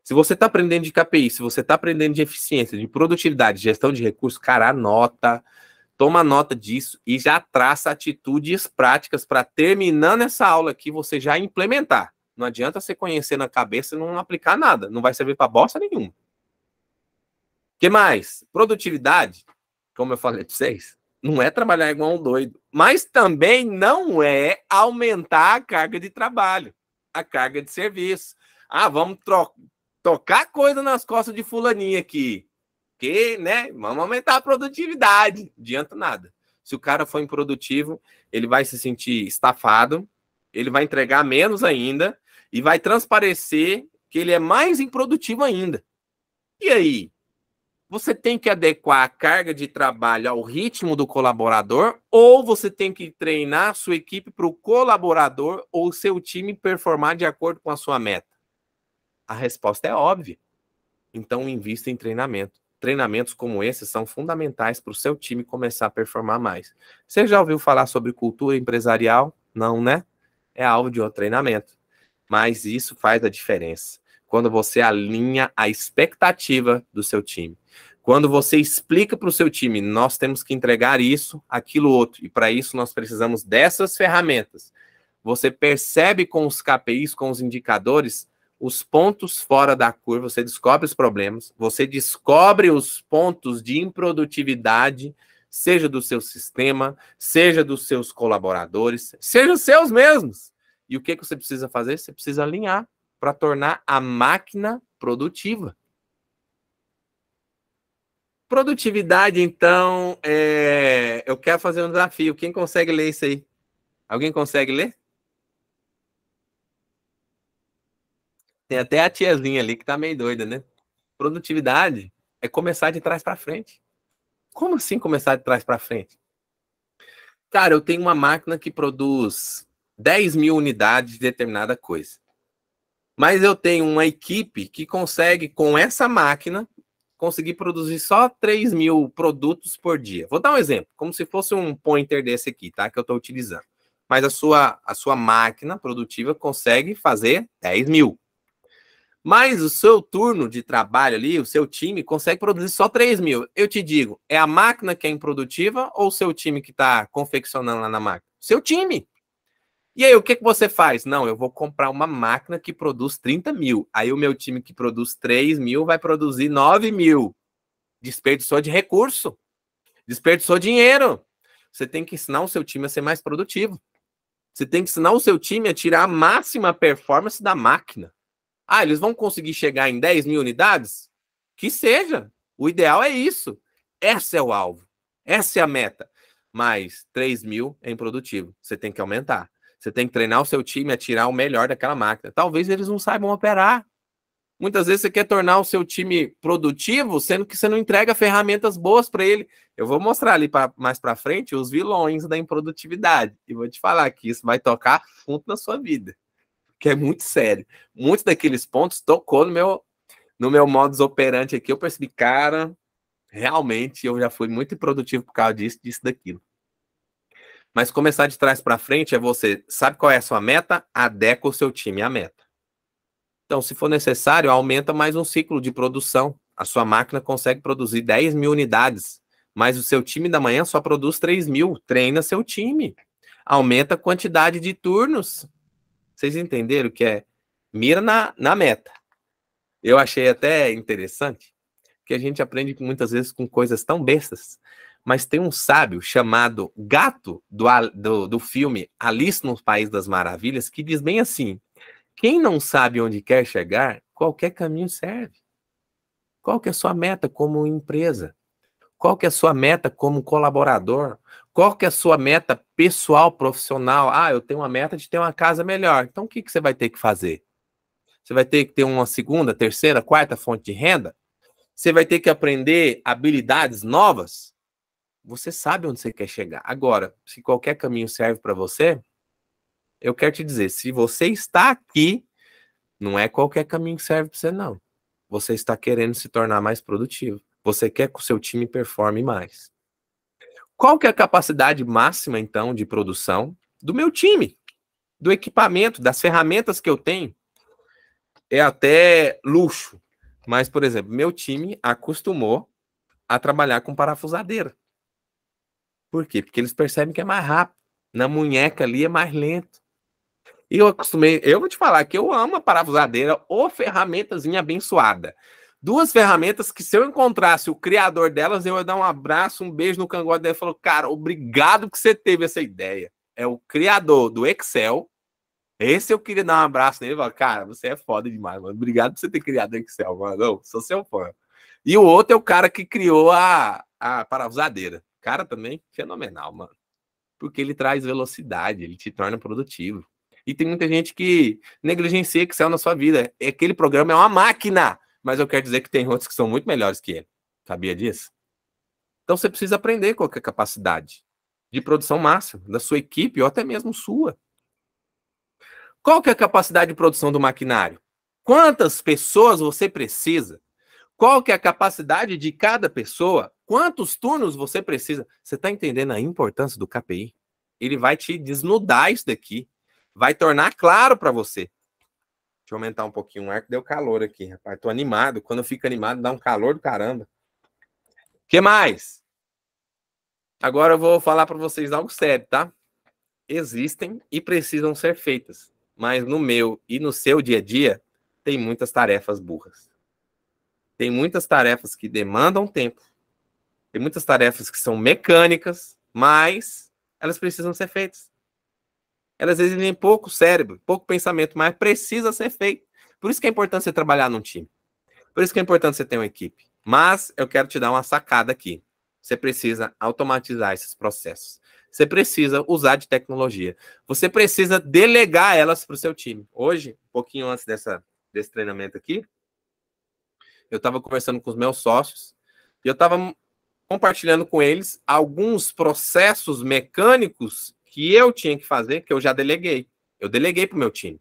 Se você está aprendendo de KPI, se você está aprendendo de eficiência, de produtividade, gestão de recursos, cara, anota, toma nota disso e já traça atitudes práticas para terminando essa aula aqui você já implementar. Não adianta você conhecer na cabeça e não aplicar nada, não vai servir para bosta nenhuma. Que mais? Produtividade, como eu falei para vocês, não é trabalhar igual um doido, mas também não é aumentar a carga de trabalho, a carga de serviço. Ah, vamos tocar coisa nas costas de fulaninha aqui. Que, né? Vamos aumentar a produtividade. Adianta nada. Se o cara for improdutivo, ele vai se sentir estafado, ele vai entregar menos ainda e vai transparecer que ele é mais improdutivo ainda. E aí? Você tem que adequar a carga de trabalho ao ritmo do colaborador ou você tem que treinar a sua equipe para o colaborador ou seu time performar de acordo com a sua meta? A resposta é óbvia. Então, invista em treinamento. Treinamentos como esse são fundamentais para o seu time começar a performar mais. Você já ouviu falar sobre cultura empresarial? Não, né? É alvo de treinamento. Mas isso faz a diferença. Quando você alinha a expectativa do seu time. Quando você explica para o seu time, nós temos que entregar isso, aquilo outro, e para isso nós precisamos dessas ferramentas. Você percebe com os KPIs, com os indicadores, os pontos fora da curva, você descobre os problemas, você descobre os pontos de improdutividade, seja do seu sistema, seja dos seus colaboradores, seja os seus mesmos. E o que, que você precisa fazer? Você precisa alinhar para tornar a máquina produtiva. Produtividade, então, é... eu quero fazer um desafio. Quem consegue ler isso aí? Alguém consegue ler? Tem até a tiazinha ali que tá meio doida, né? Produtividade é começar de trás para frente. Como assim começar de trás para frente? Cara, eu tenho uma máquina que produz 10 mil unidades de determinada coisa. Mas eu tenho uma equipe que consegue, com essa máquina, conseguir produzir só 3 mil produtos por dia. Vou dar um exemplo, como se fosse um pointer desse aqui, tá? Que eu estou utilizando. Mas a sua, a sua máquina produtiva consegue fazer 10 mil. Mas o seu turno de trabalho ali, o seu time, consegue produzir só 3 mil. Eu te digo, é a máquina que é improdutiva ou o seu time que está confeccionando lá na máquina? Seu time. E aí, o que, que você faz? Não, eu vou comprar uma máquina que produz 30 mil. Aí o meu time que produz 3 mil vai produzir 9 mil. Desperdiçou de recurso. Desperdiçou dinheiro. Você tem que ensinar o seu time a ser mais produtivo. Você tem que ensinar o seu time a tirar a máxima performance da máquina. Ah, eles vão conseguir chegar em 10 mil unidades? Que seja. O ideal é isso. Esse é o alvo. Essa é a meta. Mas 3 mil é improdutivo. Você tem que aumentar. Você tem que treinar o seu time a tirar o melhor daquela máquina. Talvez eles não saibam operar. Muitas vezes você quer tornar o seu time produtivo, sendo que você não entrega ferramentas boas para ele. Eu vou mostrar ali pra, mais para frente os vilões da improdutividade e vou te falar que isso vai tocar fundo na sua vida que é muito sério. Muitos daqueles pontos tocou no meu, no meu modus operandi aqui. Eu percebi, cara, realmente eu já fui muito produtivo por causa disso, disso, daquilo. Mas começar de trás para frente é você, sabe qual é a sua meta? Adeca o seu time à meta. Então, se for necessário, aumenta mais um ciclo de produção. A sua máquina consegue produzir 10 mil unidades, mas o seu time da manhã só produz 3 mil. Treina seu time. Aumenta a quantidade de turnos. Vocês entenderam que é mira na, na meta. Eu achei até interessante que a gente aprende muitas vezes com coisas tão bestas. Mas tem um sábio chamado Gato do, do, do filme Alice no País das Maravilhas que diz bem assim: quem não sabe onde quer chegar, qualquer caminho serve. Qual que é a sua meta como empresa? Qual que é a sua meta como colaborador? Qual que é a sua meta pessoal, profissional? Ah, eu tenho uma meta de ter uma casa melhor. Então, o que, que você vai ter que fazer? Você vai ter que ter uma segunda, terceira, quarta fonte de renda? Você vai ter que aprender habilidades novas? Você sabe onde você quer chegar. Agora, se qualquer caminho serve para você, eu quero te dizer, se você está aqui, não é qualquer caminho que serve para você, não. Você está querendo se tornar mais produtivo. Você quer que o seu time performe mais. Qual que é a capacidade máxima, então, de produção do meu time, do equipamento, das ferramentas que eu tenho? É até luxo. Mas, por exemplo, meu time acostumou a trabalhar com parafusadeira. Por quê? Porque eles percebem que é mais rápido. Na munheca ali é mais lento. E eu acostumei, eu vou te falar que eu amo a parafusadeira ou ferramentazinha abençoada duas ferramentas que se eu encontrasse o criador delas, eu ia dar um abraço, um beijo no cangote dele e falou cara, obrigado que você teve essa ideia. É o criador do Excel. Esse eu queria dar um abraço nele e falar, cara, você é foda demais, mano. Obrigado por você ter criado o Excel, mano. sou seu fã. E o outro é o cara que criou a, a parafusadeira. Cara também fenomenal, mano. Porque ele traz velocidade, ele te torna produtivo. E tem muita gente que negligencia Excel na sua vida. Aquele programa é uma máquina mas eu quero dizer que tem outros que são muito melhores que ele. Sabia disso? Então você precisa aprender qual é a capacidade de produção máxima da sua equipe ou até mesmo sua. Qual que é a capacidade de produção do maquinário? Quantas pessoas você precisa? Qual que é a capacidade de cada pessoa? Quantos turnos você precisa? Você está entendendo a importância do KPI? Ele vai te desnudar isso daqui, vai tornar claro para você. Deixa eu aumentar um pouquinho o ar, que deu calor aqui, rapaz. Tô animado. Quando eu fico animado, dá um calor do caramba. O que mais? Agora eu vou falar para vocês algo sério, tá? Existem e precisam ser feitas. Mas no meu e no seu dia a dia, tem muitas tarefas burras. Tem muitas tarefas que demandam tempo. Tem muitas tarefas que são mecânicas, mas elas precisam ser feitas elas exigem pouco cérebro, pouco pensamento, mas precisa ser feito. Por isso que é importante você trabalhar num time. Por isso que é importante você ter uma equipe. Mas eu quero te dar uma sacada aqui. Você precisa automatizar esses processos. Você precisa usar de tecnologia. Você precisa delegar elas para o seu time. Hoje, um pouquinho antes dessa, desse treinamento aqui, eu estava conversando com os meus sócios e eu estava compartilhando com eles alguns processos mecânicos que eu tinha que fazer, que eu já deleguei. Eu deleguei para o meu time.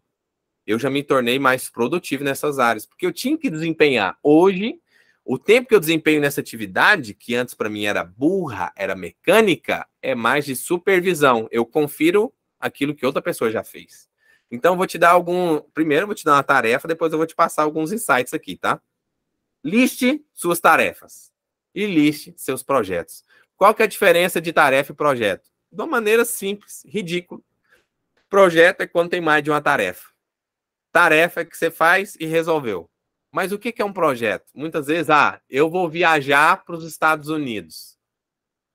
Eu já me tornei mais produtivo nessas áreas, porque eu tinha que desempenhar. Hoje, o tempo que eu desempenho nessa atividade, que antes para mim era burra, era mecânica, é mais de supervisão. Eu confiro aquilo que outra pessoa já fez. Então, vou te dar algum. Primeiro, eu vou te dar uma tarefa, depois, eu vou te passar alguns insights aqui, tá? Liste suas tarefas e liste seus projetos. Qual que é a diferença de tarefa e projeto? de uma maneira simples, ridícula. Projeto é quando tem mais de uma tarefa. Tarefa é que você faz e resolveu. Mas o que é um projeto? Muitas vezes, ah, eu vou viajar para os Estados Unidos.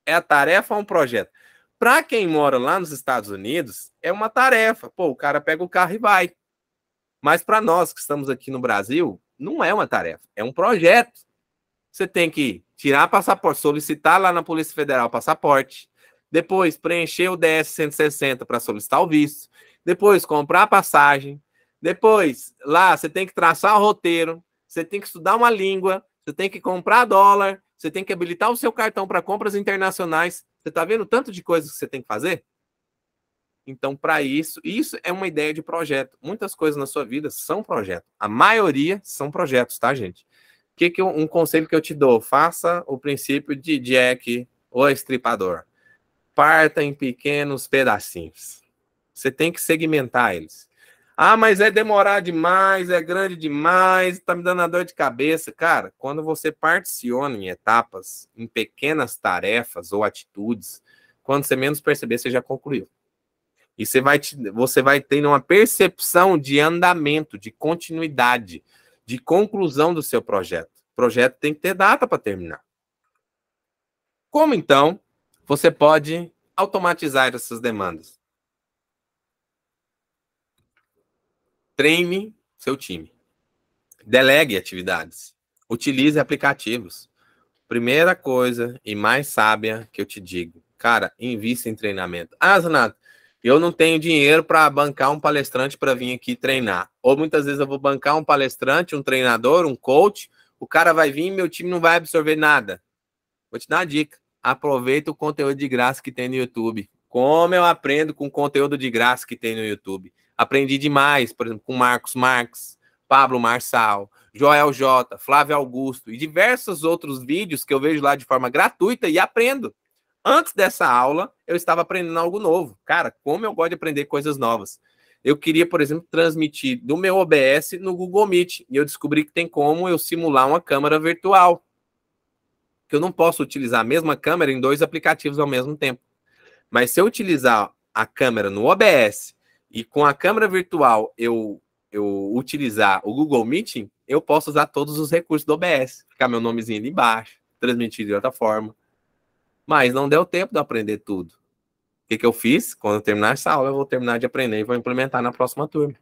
É a tarefa ou um projeto? Para quem mora lá nos Estados Unidos, é uma tarefa. Pô, o cara pega o carro e vai. Mas para nós que estamos aqui no Brasil, não é uma tarefa, é um projeto. Você tem que tirar passaporte, solicitar lá na Polícia Federal passaporte, depois, preencher o DS 160 para solicitar o visto. Depois, comprar a passagem. Depois, lá você tem que traçar o roteiro, você tem que estudar uma língua, você tem que comprar dólar, você tem que habilitar o seu cartão para compras internacionais. Você está vendo tanto de coisas que você tem que fazer? Então, para isso, isso é uma ideia de projeto. Muitas coisas na sua vida são projetos. A maioria são projetos, tá, gente? Que que eu, um conselho que eu te dou? Faça o princípio de Jack, o estripador parta em pequenos pedacinhos. Você tem que segmentar eles. Ah, mas é demorar demais, é grande demais, tá me dando a dor de cabeça. Cara, quando você particiona em etapas, em pequenas tarefas ou atitudes, quando você menos perceber, você já concluiu. E você vai, te, você vai tendo uma percepção de andamento, de continuidade, de conclusão do seu projeto. O projeto tem que ter data para terminar. Como então você pode automatizar essas demandas. Treine seu time. Delegue atividades. Utilize aplicativos. Primeira coisa e mais sábia que eu te digo, cara, invista em treinamento. Ah, Zanato, eu não tenho dinheiro para bancar um palestrante para vir aqui treinar. Ou muitas vezes eu vou bancar um palestrante, um treinador, um coach, o cara vai vir e meu time não vai absorver nada. Vou te dar uma dica aproveita o conteúdo de graça que tem no YouTube. Como eu aprendo com o conteúdo de graça que tem no YouTube. Aprendi demais, por exemplo, com Marcos Marques, Pablo Marçal, Joel J, Flávio Augusto e diversos outros vídeos que eu vejo lá de forma gratuita e aprendo. Antes dessa aula, eu estava aprendendo algo novo. Cara, como eu gosto de aprender coisas novas. Eu queria, por exemplo, transmitir do meu OBS no Google Meet e eu descobri que tem como eu simular uma câmera virtual que eu não posso utilizar a mesma câmera em dois aplicativos ao mesmo tempo. Mas se eu utilizar a câmera no OBS e com a câmera virtual eu, eu utilizar o Google Meeting, eu posso usar todos os recursos do OBS, ficar meu nomezinho ali embaixo, transmitir de outra forma. Mas não deu tempo de aprender tudo. O que, que eu fiz? Quando eu terminar essa aula, eu vou terminar de aprender e vou implementar na próxima turma.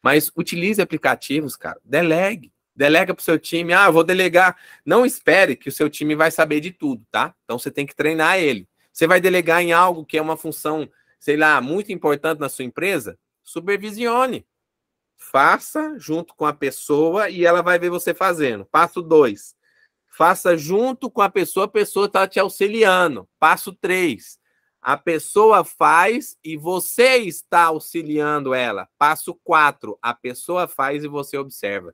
Mas utilize aplicativos, cara. Delegue delega para o seu time, ah, vou delegar. Não espere que o seu time vai saber de tudo, tá? Então você tem que treinar ele. Você vai delegar em algo que é uma função, sei lá, muito importante na sua empresa? Supervisione. Faça junto com a pessoa e ela vai ver você fazendo. Passo dois Faça junto com a pessoa, a pessoa está te auxiliando. Passo três a pessoa faz e você está auxiliando ela. Passo 4, a pessoa faz e você observa.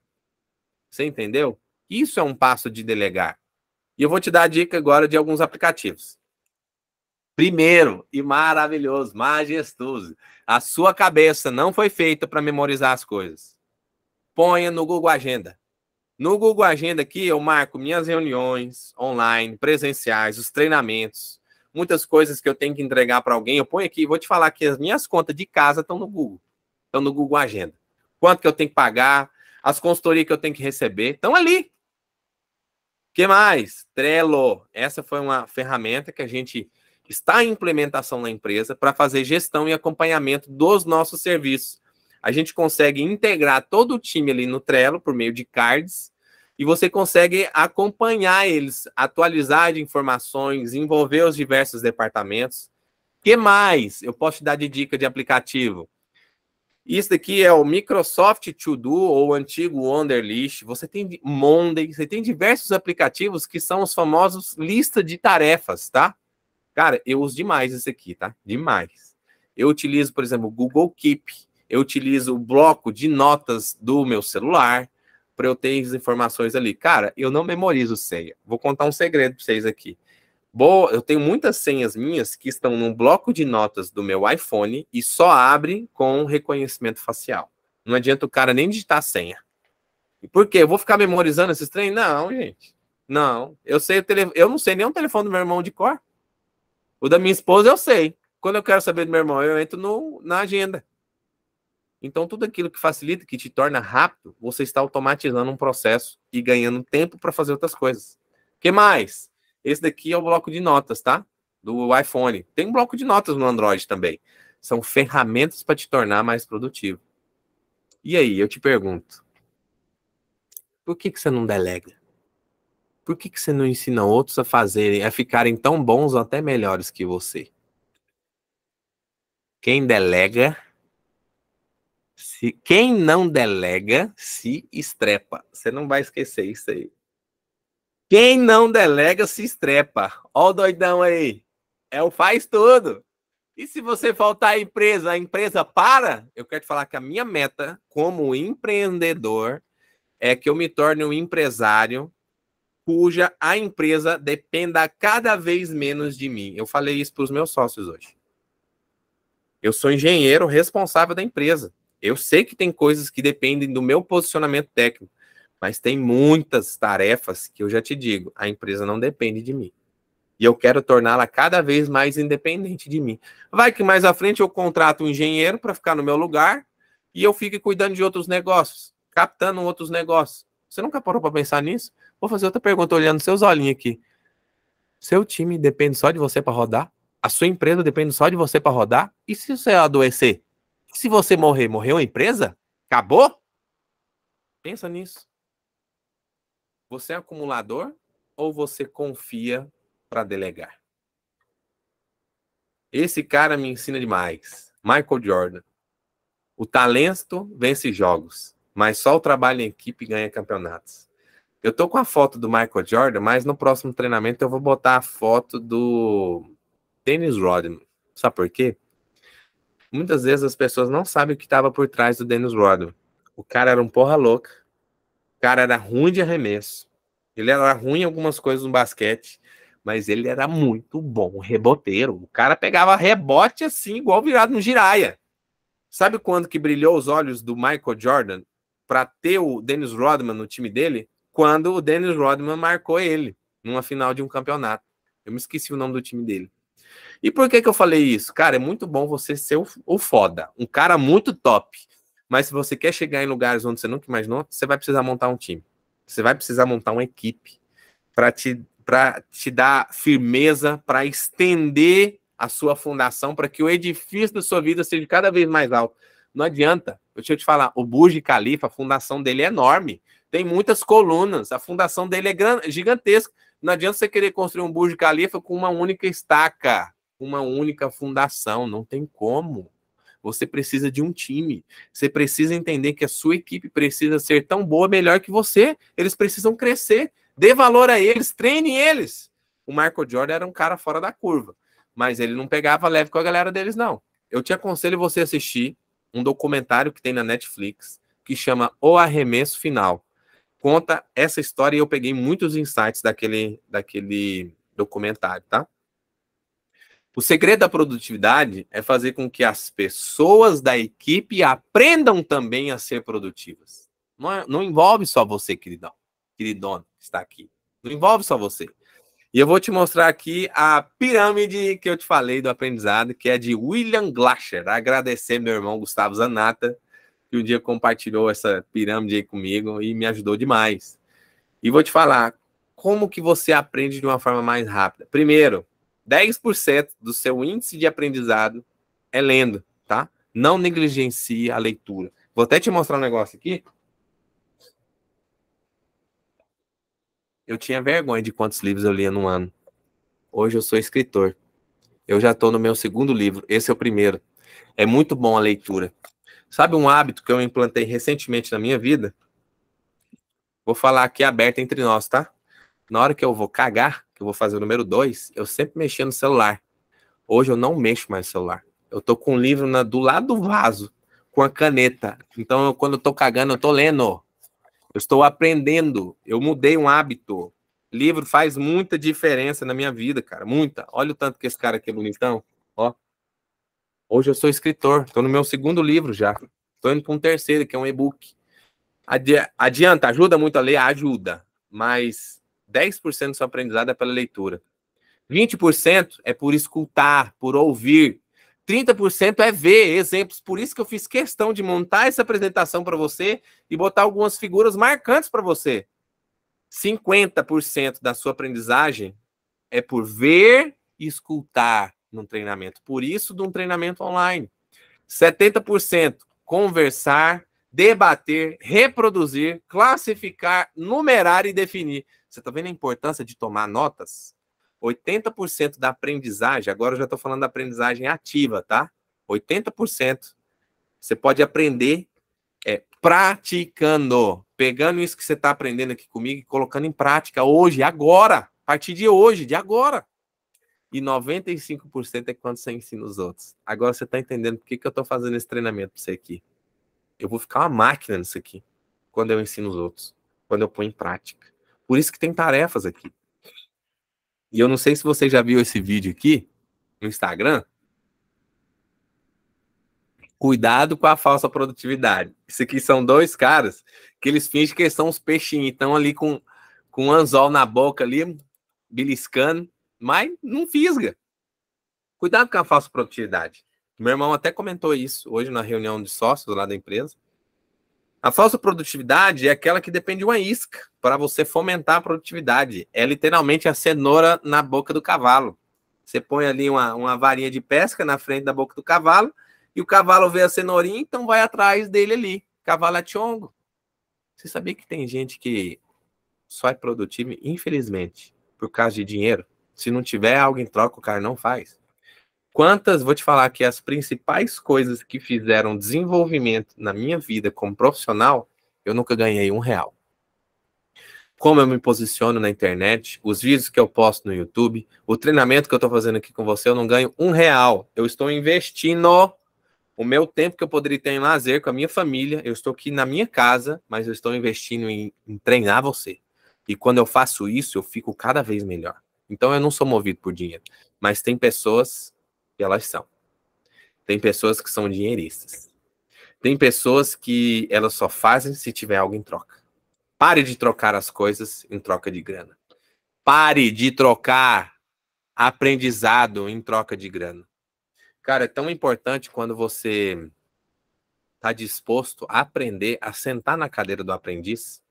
Você entendeu? Isso é um passo de delegar. E eu vou te dar a dica agora de alguns aplicativos. Primeiro, e maravilhoso, majestoso, a sua cabeça não foi feita para memorizar as coisas. Ponha no Google Agenda. No Google Agenda aqui eu marco minhas reuniões online, presenciais, os treinamentos, muitas coisas que eu tenho que entregar para alguém. Eu ponho aqui, vou te falar que as minhas contas de casa estão no Google. Estão no Google Agenda. Quanto que eu tenho que pagar, as consultorias que eu tenho que receber estão ali. que mais? Trello. Essa foi uma ferramenta que a gente está em implementação na empresa para fazer gestão e acompanhamento dos nossos serviços. A gente consegue integrar todo o time ali no Trello por meio de cards e você consegue acompanhar eles, atualizar de informações, envolver os diversos departamentos. que mais? Eu posso te dar de dica de aplicativo. Isso daqui é o Microsoft To Do ou o antigo List. Você tem Monday, você tem diversos aplicativos que são os famosos lista de tarefas, tá? Cara, eu uso demais esse aqui, tá? Demais. Eu utilizo, por exemplo, o Google Keep. Eu utilizo o bloco de notas do meu celular para eu ter as informações ali. Cara, eu não memorizo senha. Vou contar um segredo para vocês aqui. Boa, eu tenho muitas senhas minhas que estão num bloco de notas do meu iPhone e só abre com reconhecimento facial. Não adianta o cara nem digitar a senha. E por quê? Eu vou ficar memorizando esses trem? Não, gente. Não. Eu sei o telefone, eu não sei nem o telefone do meu irmão de cor. O da minha esposa eu sei. Quando eu quero saber do meu irmão, eu entro no, na agenda. Então, tudo aquilo que facilita, que te torna rápido, você está automatizando um processo e ganhando tempo para fazer outras coisas. O que mais? Esse daqui é o bloco de notas, tá? Do iPhone. Tem um bloco de notas no Android também. São ferramentas para te tornar mais produtivo. E aí, eu te pergunto, por que, que você não delega? Por que, que você não ensina outros a fazerem, a ficarem tão bons ou até melhores que você? Quem delega, se quem não delega, se estrepa. Você não vai esquecer isso aí. Quem não delega se estrepa. Ó o doidão aí. É o faz tudo. E se você faltar à empresa, a empresa para? Eu quero te falar que a minha meta como empreendedor é que eu me torne um empresário cuja a empresa dependa cada vez menos de mim. Eu falei isso para os meus sócios hoje. Eu sou engenheiro responsável da empresa. Eu sei que tem coisas que dependem do meu posicionamento técnico mas tem muitas tarefas que eu já te digo, a empresa não depende de mim. E eu quero torná-la cada vez mais independente de mim. Vai que mais à frente eu contrato um engenheiro para ficar no meu lugar e eu fique cuidando de outros negócios, captando outros negócios. Você nunca parou para pensar nisso? Vou fazer outra pergunta olhando seus olhinhos aqui. Seu time depende só de você para rodar? A sua empresa depende só de você para rodar? E se você é adoecer? E se você morrer, morreu a empresa? Acabou? Pensa nisso. Você é acumulador ou você confia para delegar? Esse cara me ensina demais. Michael Jordan. O talento vence jogos, mas só o trabalho em equipe ganha campeonatos. Eu tô com a foto do Michael Jordan, mas no próximo treinamento eu vou botar a foto do Dennis Rodman. Sabe por quê? Muitas vezes as pessoas não sabem o que estava por trás do Dennis Rodman. O cara era um porra louca, cara era ruim de arremesso. Ele era ruim em algumas coisas no basquete, mas ele era muito bom, reboteiro. O cara pegava rebote assim, igual virado no giraia. Sabe quando que brilhou os olhos do Michael Jordan para ter o Dennis Rodman no time dele? Quando o Dennis Rodman marcou ele numa final de um campeonato. Eu me esqueci o nome do time dele. E por que que eu falei isso? Cara, é muito bom você ser o, o foda, um cara muito top. Mas se você quer chegar em lugares onde você nunca imaginou, você vai precisar montar um time. Você vai precisar montar uma equipe para te, te dar firmeza, para estender a sua fundação, para que o edifício da sua vida seja cada vez mais alto. Não adianta. Deixa eu te falar, o Burj Khalifa, a fundação dele é enorme. Tem muitas colunas, a fundação dele é gigantesca. Não adianta você querer construir um Burj Khalifa com uma única estaca, uma única fundação. Não tem como. Você precisa de um time. Você precisa entender que a sua equipe precisa ser tão boa, melhor que você. Eles precisam crescer. Dê valor a eles, treine eles. O Michael Jordan era um cara fora da curva, mas ele não pegava leve com a galera deles, não. Eu te aconselho você assistir um documentário que tem na Netflix que chama O Arremesso Final. Conta essa história e eu peguei muitos insights daquele, daquele documentário, tá? O segredo da produtividade é fazer com que as pessoas da equipe aprendam também a ser produtivas. Não, é, não envolve só você, queridão, queridona, que está aqui. Não envolve só você. E eu vou te mostrar aqui a pirâmide que eu te falei do aprendizado, que é de William Glasher. Agradecer meu irmão Gustavo Zanata, que um dia compartilhou essa pirâmide aí comigo e me ajudou demais. E vou te falar como que você aprende de uma forma mais rápida. Primeiro, 10% do seu índice de aprendizado é lendo, tá? Não negligencie a leitura. Vou até te mostrar um negócio aqui. Eu tinha vergonha de quantos livros eu lia no ano. Hoje eu sou escritor. Eu já estou no meu segundo livro. Esse é o primeiro. É muito bom a leitura. Sabe um hábito que eu implantei recentemente na minha vida? Vou falar aqui aberto entre nós, tá? Na hora que eu vou cagar, eu vou fazer o número dois eu sempre mexia no celular. Hoje eu não mexo mais no celular. Eu tô com um livro na, do lado do vaso, com a caneta. Então, eu, quando eu tô cagando, eu tô lendo. Eu estou aprendendo. Eu mudei um hábito. Livro faz muita diferença na minha vida, cara. Muita. Olha o tanto que esse cara aqui é bonitão. Ó. Hoje eu sou escritor. Estou no meu segundo livro já. tô indo para um terceiro, que é um e-book. Adianta, ajuda muito a ler? Ajuda. Mas 10% do seu aprendizado é pela leitura. 20% é por escutar, por ouvir. 30% é ver exemplos. Por isso que eu fiz questão de montar essa apresentação para você e botar algumas figuras marcantes para você. 50% da sua aprendizagem é por ver e escutar num treinamento. Por isso, de um treinamento online. 70% conversar, debater, reproduzir, classificar, numerar e definir. Você está vendo a importância de tomar notas? 80% da aprendizagem, agora eu já estou falando da aprendizagem ativa, tá? 80%. Você pode aprender é, praticando, pegando isso que você está aprendendo aqui comigo e colocando em prática hoje, agora, a partir de hoje, de agora. E 95% é quando você ensina os outros. Agora você está entendendo por que, que eu estou fazendo esse treinamento para você aqui. Eu vou ficar uma máquina nisso aqui, quando eu ensino os outros, quando eu ponho em prática. Por isso que tem tarefas aqui. E eu não sei se você já viu esse vídeo aqui no Instagram. Cuidado com a falsa produtividade. Isso aqui são dois caras que eles fingem que são os peixinhos, estão ali com, com um anzol na boca ali, beliscando, mas não fisga. Cuidado com a falsa produtividade. Meu irmão até comentou isso hoje na reunião de sócios lá da empresa. A falsa produtividade é aquela que depende de uma isca para você fomentar a produtividade. É literalmente a cenoura na boca do cavalo. Você põe ali uma, uma varinha de pesca na frente da boca do cavalo e o cavalo vê a cenourinha, então vai atrás dele ali. Cavalo é tchongo. Você sabia que tem gente que só é produtivo, infelizmente, por causa de dinheiro? Se não tiver algo em troca, o cara não faz. Quantas, vou te falar que as principais coisas que fizeram desenvolvimento na minha vida como profissional, eu nunca ganhei um real. Como eu me posiciono na internet, os vídeos que eu posto no YouTube, o treinamento que eu estou fazendo aqui com você, eu não ganho um real. Eu estou investindo o meu tempo que eu poderia ter em lazer com a minha família, eu estou aqui na minha casa, mas eu estou investindo em, em, treinar você. E quando eu faço isso, eu fico cada vez melhor. Então eu não sou movido por dinheiro. Mas tem pessoas elas são. Tem pessoas que são dinheiristas. Tem pessoas que elas só fazem se tiver algo em troca. Pare de trocar as coisas em troca de grana. Pare de trocar aprendizado em troca de grana. Cara, é tão importante quando você está disposto a aprender, a sentar na cadeira do aprendiz.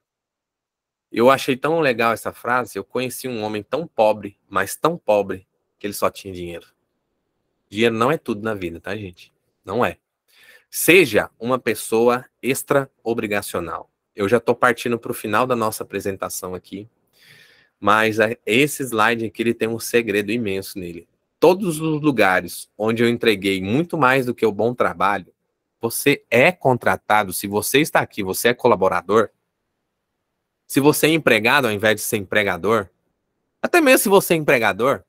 Eu achei tão legal essa frase. Eu conheci um homem tão pobre, mas tão pobre, que ele só tinha dinheiro. Dinheiro não é tudo na vida, tá, gente? Não é. Seja uma pessoa extra obrigacional. Eu já estou partindo para o final da nossa apresentação aqui, mas é esse slide aqui ele tem um segredo imenso nele. Todos os lugares onde eu entreguei muito mais do que o bom trabalho, você é contratado. Se você está aqui, você é colaborador. Se você é empregado ao invés de ser empregador, até mesmo se você é empregador,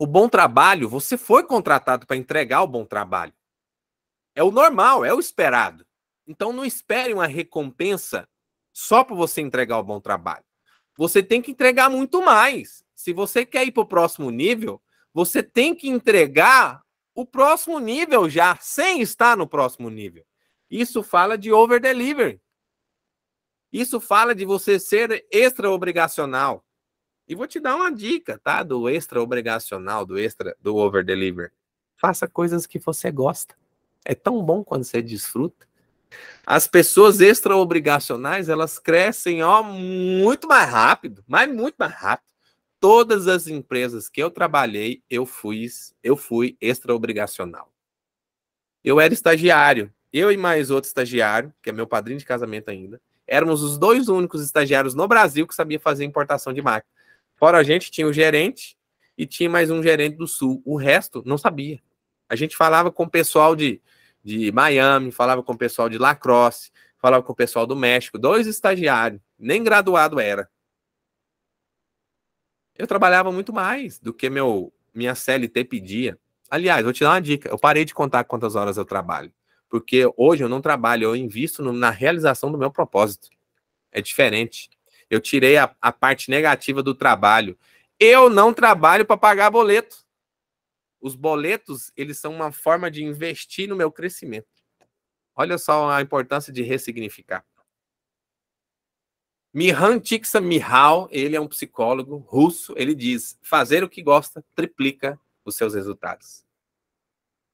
o bom trabalho, você foi contratado para entregar o bom trabalho. É o normal, é o esperado. Então não espere uma recompensa só para você entregar o bom trabalho. Você tem que entregar muito mais. Se você quer ir para o próximo nível, você tem que entregar o próximo nível já, sem estar no próximo nível. Isso fala de over delivery. Isso fala de você ser extra obrigacional. E vou te dar uma dica, tá? Do extra obrigacional, do extra, do over deliver. Faça coisas que você gosta. É tão bom quando você desfruta. As pessoas extra obrigacionais, elas crescem, ó, muito mais rápido, mas muito mais rápido. Todas as empresas que eu trabalhei, eu fui, eu fui extra obrigacional. Eu era estagiário, eu e mais outro estagiário, que é meu padrinho de casamento ainda, éramos os dois únicos estagiários no Brasil que sabia fazer importação de máquina. Fora a gente, tinha o gerente e tinha mais um gerente do Sul. O resto não sabia. A gente falava com o pessoal de, de Miami, falava com o pessoal de Lacrosse, falava com o pessoal do México, dois estagiários, nem graduado era. Eu trabalhava muito mais do que meu minha CLT pedia. Aliás, vou te dar uma dica. Eu parei de contar quantas horas eu trabalho, porque hoje eu não trabalho, eu invisto no, na realização do meu propósito. É diferente. Eu tirei a, a parte negativa do trabalho. Eu não trabalho para pagar boleto. Os boletos, eles são uma forma de investir no meu crescimento. Olha só a importância de ressignificar. Mihan Mihal, ele é um psicólogo russo, ele diz: fazer o que gosta triplica os seus resultados.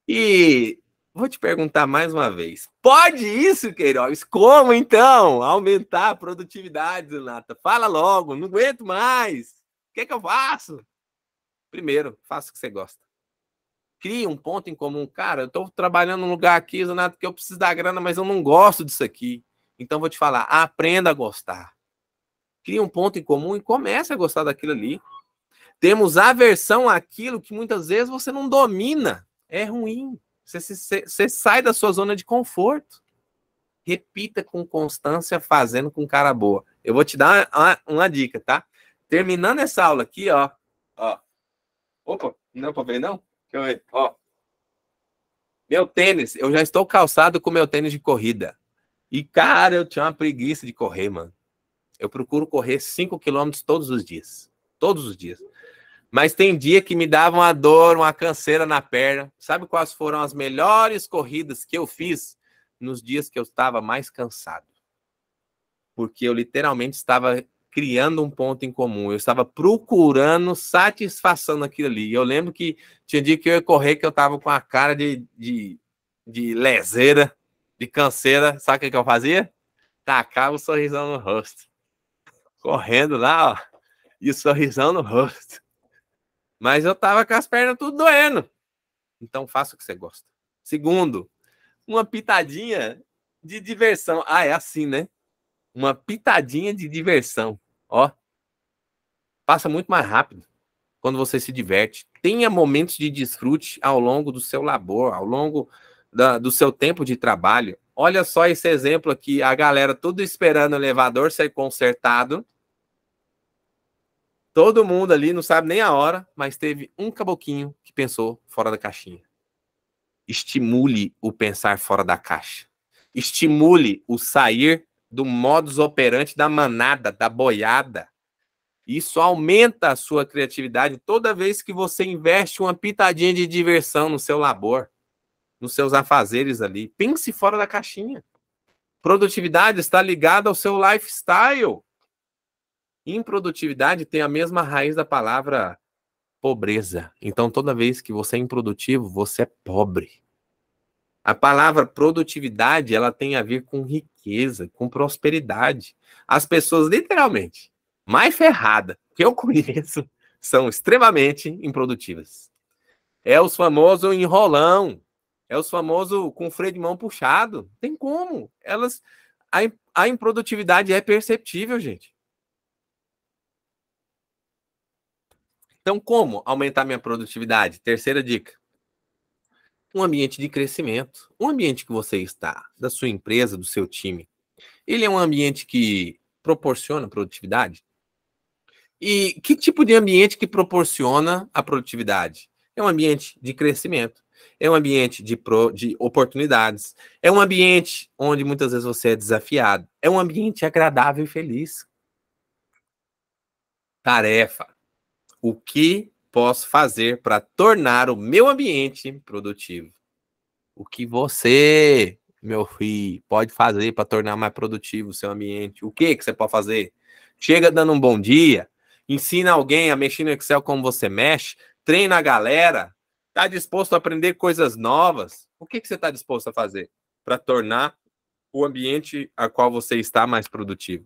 E Vou te perguntar mais uma vez. Pode isso, Queiroz? Como então aumentar a produtividade, Renata? Fala logo, não aguento mais. O que é que eu faço? Primeiro, faça o que você gosta. Crie um ponto em comum. Cara, eu estou trabalhando num lugar aqui, Zanata, que eu preciso da grana, mas eu não gosto disso aqui. Então vou te falar, aprenda a gostar. Crie um ponto em comum e comece a gostar daquilo ali. Temos aversão àquilo que muitas vezes você não domina. É ruim. Você, se, você sai da sua zona de conforto. Repita com constância, fazendo com cara boa. Eu vou te dar uma, uma, uma dica, tá? Terminando essa aula aqui, ó. ó. Opa, não é pra ver, não? Deixa eu ver. Ó. Meu tênis, eu já estou calçado com meu tênis de corrida. E, cara, eu tinha uma preguiça de correr, mano. Eu procuro correr 5 quilômetros todos os dias. Todos os dias. Mas tem dia que me dava uma dor, uma canseira na perna. Sabe quais foram as melhores corridas que eu fiz nos dias que eu estava mais cansado? Porque eu literalmente estava criando um ponto em comum. Eu estava procurando satisfação naquilo ali. Eu lembro que tinha dia que eu ia correr que eu estava com a cara de, de, de leseira, de canseira. Sabe o que eu fazia? Tacava o sorrisão no rosto. Correndo lá, ó, e o sorrisão no rosto. Mas eu tava com as pernas tudo doendo. Então faça o que você gosta. Segundo, uma pitadinha de diversão. Ah, é assim, né? Uma pitadinha de diversão. Ó. Passa muito mais rápido quando você se diverte. Tenha momentos de desfrute ao longo do seu labor, ao longo da, do seu tempo de trabalho. Olha só esse exemplo aqui, a galera tudo esperando o elevador ser consertado Todo mundo ali não sabe nem a hora, mas teve um caboquinho que pensou fora da caixinha. Estimule o pensar fora da caixa. Estimule o sair do modus operandi da manada, da boiada. Isso aumenta a sua criatividade toda vez que você investe uma pitadinha de diversão no seu labor, nos seus afazeres ali. Pense fora da caixinha. Produtividade está ligada ao seu lifestyle. Improdutividade tem a mesma raiz da palavra pobreza. Então, toda vez que você é improdutivo, você é pobre. A palavra produtividade, ela tem a ver com riqueza, com prosperidade. As pessoas, literalmente, mais ferrada que eu [laughs] conheço, são extremamente improdutivas. É os famosos enrolão, é os famosos com freio de mão puxado. Tem como. Elas a, a improdutividade é perceptível, gente. Então, como aumentar minha produtividade? Terceira dica. Um ambiente de crescimento. Um ambiente que você está, da sua empresa, do seu time. Ele é um ambiente que proporciona produtividade? E que tipo de ambiente que proporciona a produtividade? É um ambiente de crescimento, é um ambiente de, pro, de oportunidades, é um ambiente onde muitas vezes você é desafiado, é um ambiente agradável e feliz. Tarefa o que posso fazer para tornar o meu ambiente produtivo? O que você, meu filho, pode fazer para tornar mais produtivo o seu ambiente? O que, que você pode fazer? Chega dando um bom dia, ensina alguém a mexer no Excel como você mexe, treina a galera, está disposto a aprender coisas novas? O que, que você está disposto a fazer para tornar o ambiente a qual você está mais produtivo?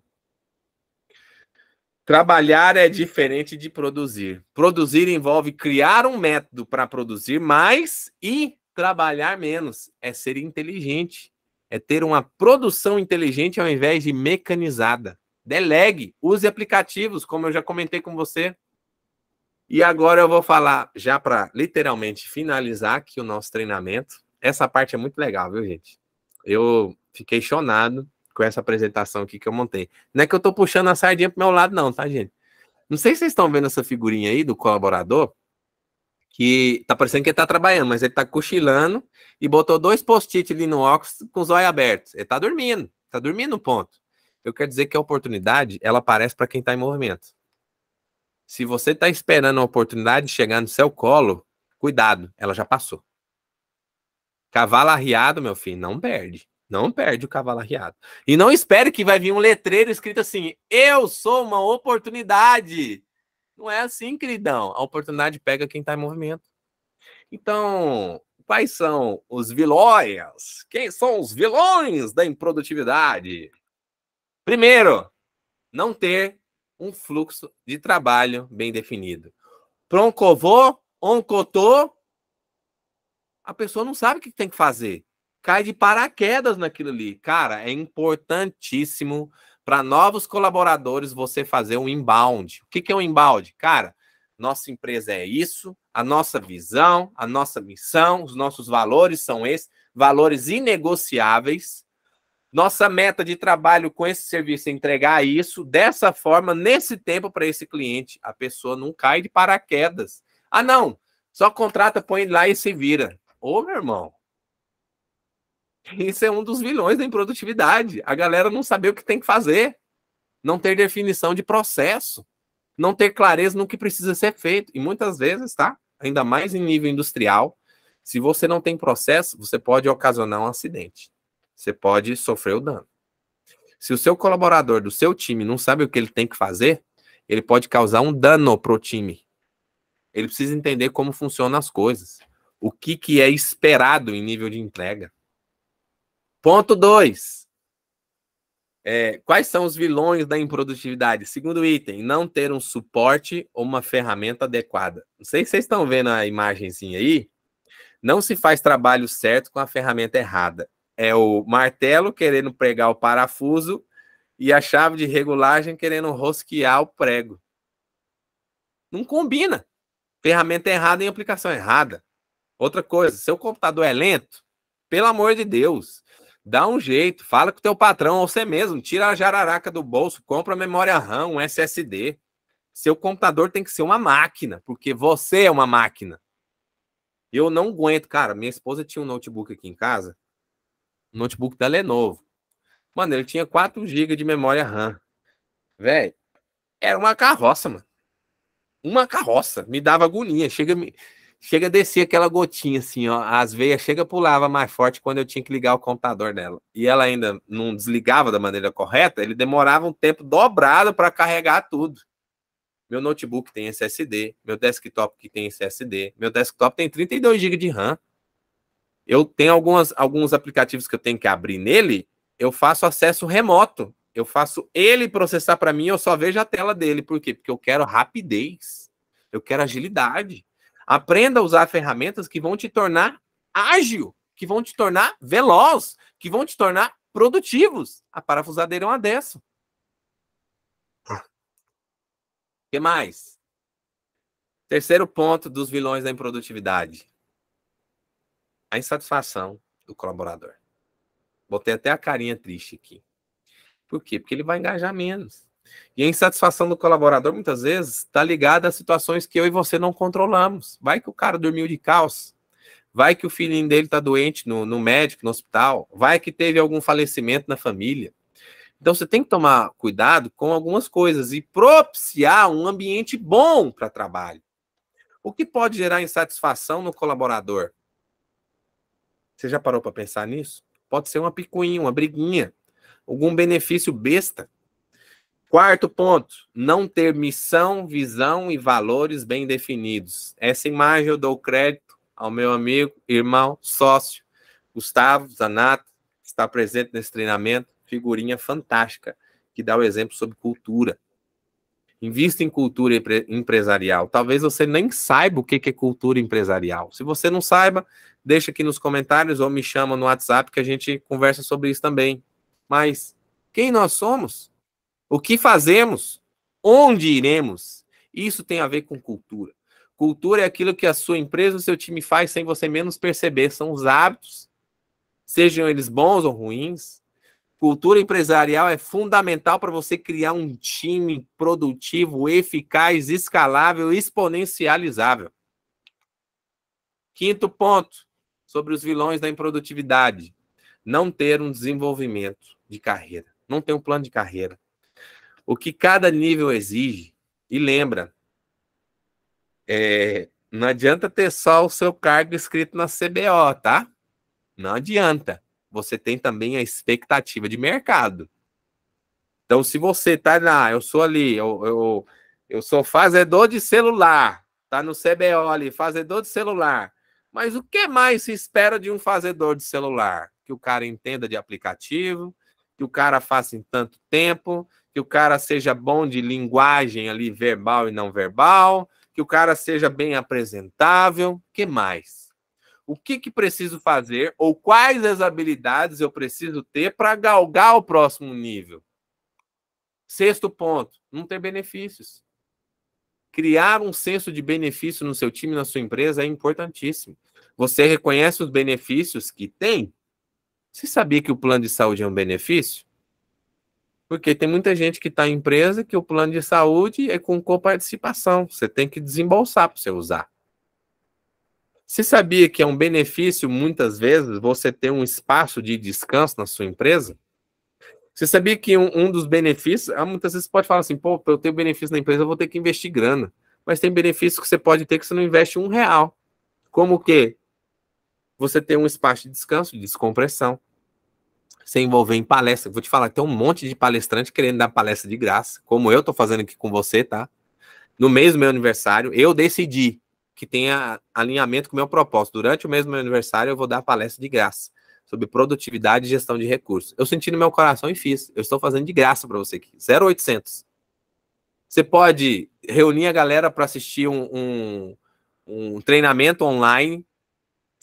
Trabalhar é diferente de produzir. Produzir envolve criar um método para produzir mais e trabalhar menos. É ser inteligente. É ter uma produção inteligente ao invés de mecanizada. Delegue, use aplicativos, como eu já comentei com você. E agora eu vou falar, já para literalmente finalizar aqui o nosso treinamento. Essa parte é muito legal, viu, gente? Eu fiquei chonado com essa apresentação aqui que eu montei. Não é que eu tô puxando a sardinha pro meu lado, não, tá, gente? Não sei se vocês estão vendo essa figurinha aí do colaborador, que tá parecendo que ele tá trabalhando, mas ele tá cochilando e botou dois post-it ali no óculos com os olhos abertos. Ele tá dormindo, tá dormindo ponto. Eu quero dizer que a oportunidade, ela aparece para quem tá em movimento. Se você tá esperando a oportunidade chegar no seu colo, cuidado, ela já passou. Cavalo arriado, meu filho, não perde. Não perde o cavalo arriado. E não espere que vai vir um letreiro escrito assim: Eu sou uma oportunidade. Não é assim, queridão. A oportunidade pega quem está em movimento. Então, quais são os vilões? Quem são os vilões da improdutividade? Primeiro, não ter um fluxo de trabalho bem definido. Proncovô, oncotô, a pessoa não sabe o que tem que fazer cai de paraquedas naquilo ali. Cara, é importantíssimo para novos colaboradores você fazer um inbound. O que, que é um inbound? Cara, nossa empresa é isso, a nossa visão, a nossa missão, os nossos valores são esses, valores inegociáveis. Nossa meta de trabalho com esse serviço é entregar isso dessa forma, nesse tempo, para esse cliente. A pessoa não cai de paraquedas. Ah, não, só contrata, põe lá e se vira. Ô, meu irmão, isso é um dos vilões da improdutividade. A galera não saber o que tem que fazer, não ter definição de processo, não ter clareza no que precisa ser feito. E muitas vezes, tá? Ainda mais em nível industrial, se você não tem processo, você pode ocasionar um acidente. Você pode sofrer o dano. Se o seu colaborador do seu time não sabe o que ele tem que fazer, ele pode causar um dano pro time. Ele precisa entender como funcionam as coisas, o que, que é esperado em nível de entrega. Ponto 2. É, quais são os vilões da improdutividade? Segundo item, não ter um suporte ou uma ferramenta adequada. Não sei se vocês estão vendo a imagenzinha aí. Não se faz trabalho certo com a ferramenta errada. É o martelo querendo pregar o parafuso e a chave de regulagem querendo rosquear o prego. Não combina. Ferramenta errada em aplicação errada. Outra coisa, seu computador é lento? Pelo amor de Deus, Dá um jeito, fala com o teu patrão ou você mesmo, tira a jararaca do bolso, compra memória RAM, um SSD. Seu computador tem que ser uma máquina, porque você é uma máquina. Eu não aguento, cara. Minha esposa tinha um notebook aqui em casa, um notebook da Lenovo. Mano, ele tinha 4 GB de memória RAM. Velho, era uma carroça, mano. Uma carroça. Me dava agonia. Chega, me, Chega a descer aquela gotinha assim, ó. As veias chega pulava mais forte quando eu tinha que ligar o computador dela. E ela ainda não desligava da maneira correta, ele demorava um tempo dobrado para carregar tudo. Meu notebook tem SSD, meu desktop que tem SSD, meu desktop tem 32 GB de RAM. Eu tenho algumas, alguns aplicativos que eu tenho que abrir nele, eu faço acesso remoto. Eu faço ele processar para mim, eu só vejo a tela dele. Por quê? Porque eu quero rapidez. Eu quero agilidade. Aprenda a usar ferramentas que vão te tornar ágil, que vão te tornar veloz, que vão te tornar produtivos. A parafusadeira é uma dessa. O tá. que mais? Terceiro ponto dos vilões da improdutividade: a insatisfação do colaborador. Botei até a carinha triste aqui. Por quê? Porque ele vai engajar menos. E a insatisfação do colaborador, muitas vezes, está ligada a situações que eu e você não controlamos. Vai que o cara dormiu de caos vai que o filhinho dele está doente no, no médico, no hospital, vai que teve algum falecimento na família. Então você tem que tomar cuidado com algumas coisas e propiciar um ambiente bom para trabalho. O que pode gerar insatisfação no colaborador? Você já parou para pensar nisso? Pode ser uma picuinha, uma briguinha, algum benefício besta. Quarto ponto, não ter missão, visão e valores bem definidos. Essa imagem eu dou crédito ao meu amigo, irmão, sócio, Gustavo Zanato, que está presente nesse treinamento, figurinha fantástica, que dá o exemplo sobre cultura. Invista em cultura empresarial. Talvez você nem saiba o que é cultura empresarial. Se você não saiba, deixa aqui nos comentários ou me chama no WhatsApp que a gente conversa sobre isso também. Mas quem nós somos? O que fazemos? Onde iremos? Isso tem a ver com cultura. Cultura é aquilo que a sua empresa, o seu time faz sem você menos perceber. São os hábitos, sejam eles bons ou ruins. Cultura empresarial é fundamental para você criar um time produtivo, eficaz, escalável, exponencializável. Quinto ponto sobre os vilões da improdutividade: não ter um desenvolvimento de carreira, não ter um plano de carreira o que cada nível exige. E lembra, é, não adianta ter só o seu cargo escrito na CBO, tá? Não adianta. Você tem também a expectativa de mercado. Então, se você tá lá, eu sou ali, eu, eu, eu sou fazedor de celular, tá no CBO ali, fazedor de celular. Mas o que mais se espera de um fazedor de celular? Que o cara entenda de aplicativo, que o cara faça em tanto tempo, que o cara seja bom de linguagem ali, verbal e não verbal, que o cara seja bem apresentável, que mais? O que, que preciso fazer ou quais as habilidades eu preciso ter para galgar o próximo nível? Sexto ponto, não ter benefícios. Criar um senso de benefício no seu time, na sua empresa é importantíssimo. Você reconhece os benefícios que tem? Você sabia que o plano de saúde é um benefício? Porque tem muita gente que está em empresa que o plano de saúde é com coparticipação. Você tem que desembolsar para você usar. Você sabia que é um benefício, muitas vezes, você ter um espaço de descanso na sua empresa? Você sabia que um, um dos benefícios, ah, muitas vezes você pode falar assim, pô, para eu tenho benefício na empresa, eu vou ter que investir grana. Mas tem benefícios que você pode ter que você não investe um real. Como que você ter um espaço de descanso, de descompressão, se envolver em palestra. Vou te falar, tem um monte de palestrante querendo dar palestra de graça, como eu estou fazendo aqui com você, tá? No mês do meu aniversário, eu decidi que tenha alinhamento com o meu propósito. Durante o mês do meu aniversário, eu vou dar palestra de graça sobre produtividade e gestão de recursos. Eu senti no meu coração e fiz. Eu estou fazendo de graça para você aqui. 0800. Você pode reunir a galera para assistir um, um, um treinamento online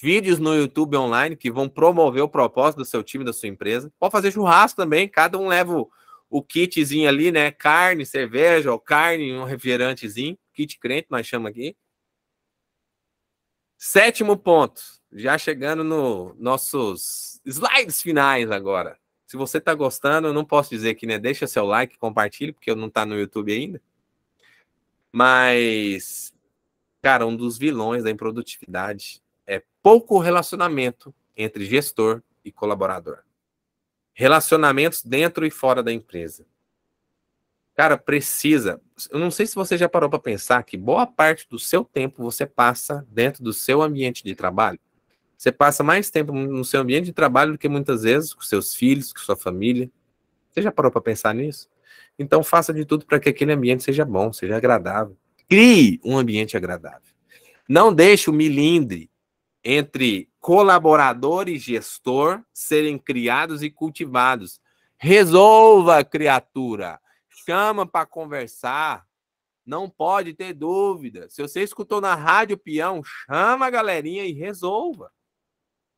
vídeos no YouTube online que vão promover o propósito do seu time, da sua empresa. Pode fazer churrasco também, cada um leva o, o kitzinho ali, né? Carne, cerveja, ou carne, um refrigerantezinho, kit crente, nós chamamos aqui. Sétimo ponto, já chegando nos nossos slides finais agora. Se você está gostando, eu não posso dizer que né? Deixa seu like, compartilhe, porque eu não está no YouTube ainda. Mas, cara, um dos vilões da improdutividade pouco relacionamento entre gestor e colaborador. Relacionamentos dentro e fora da empresa. Cara, precisa. Eu não sei se você já parou para pensar que boa parte do seu tempo você passa dentro do seu ambiente de trabalho. Você passa mais tempo no seu ambiente de trabalho do que muitas vezes com seus filhos, com sua família. Você já parou para pensar nisso? Então faça de tudo para que aquele ambiente seja bom, seja agradável. Crie um ambiente agradável. Não deixe o milindre entre colaborador e gestor serem criados e cultivados. Resolva, criatura. Chama para conversar. Não pode ter dúvida. Se você escutou na rádio peão, chama a galerinha e resolva.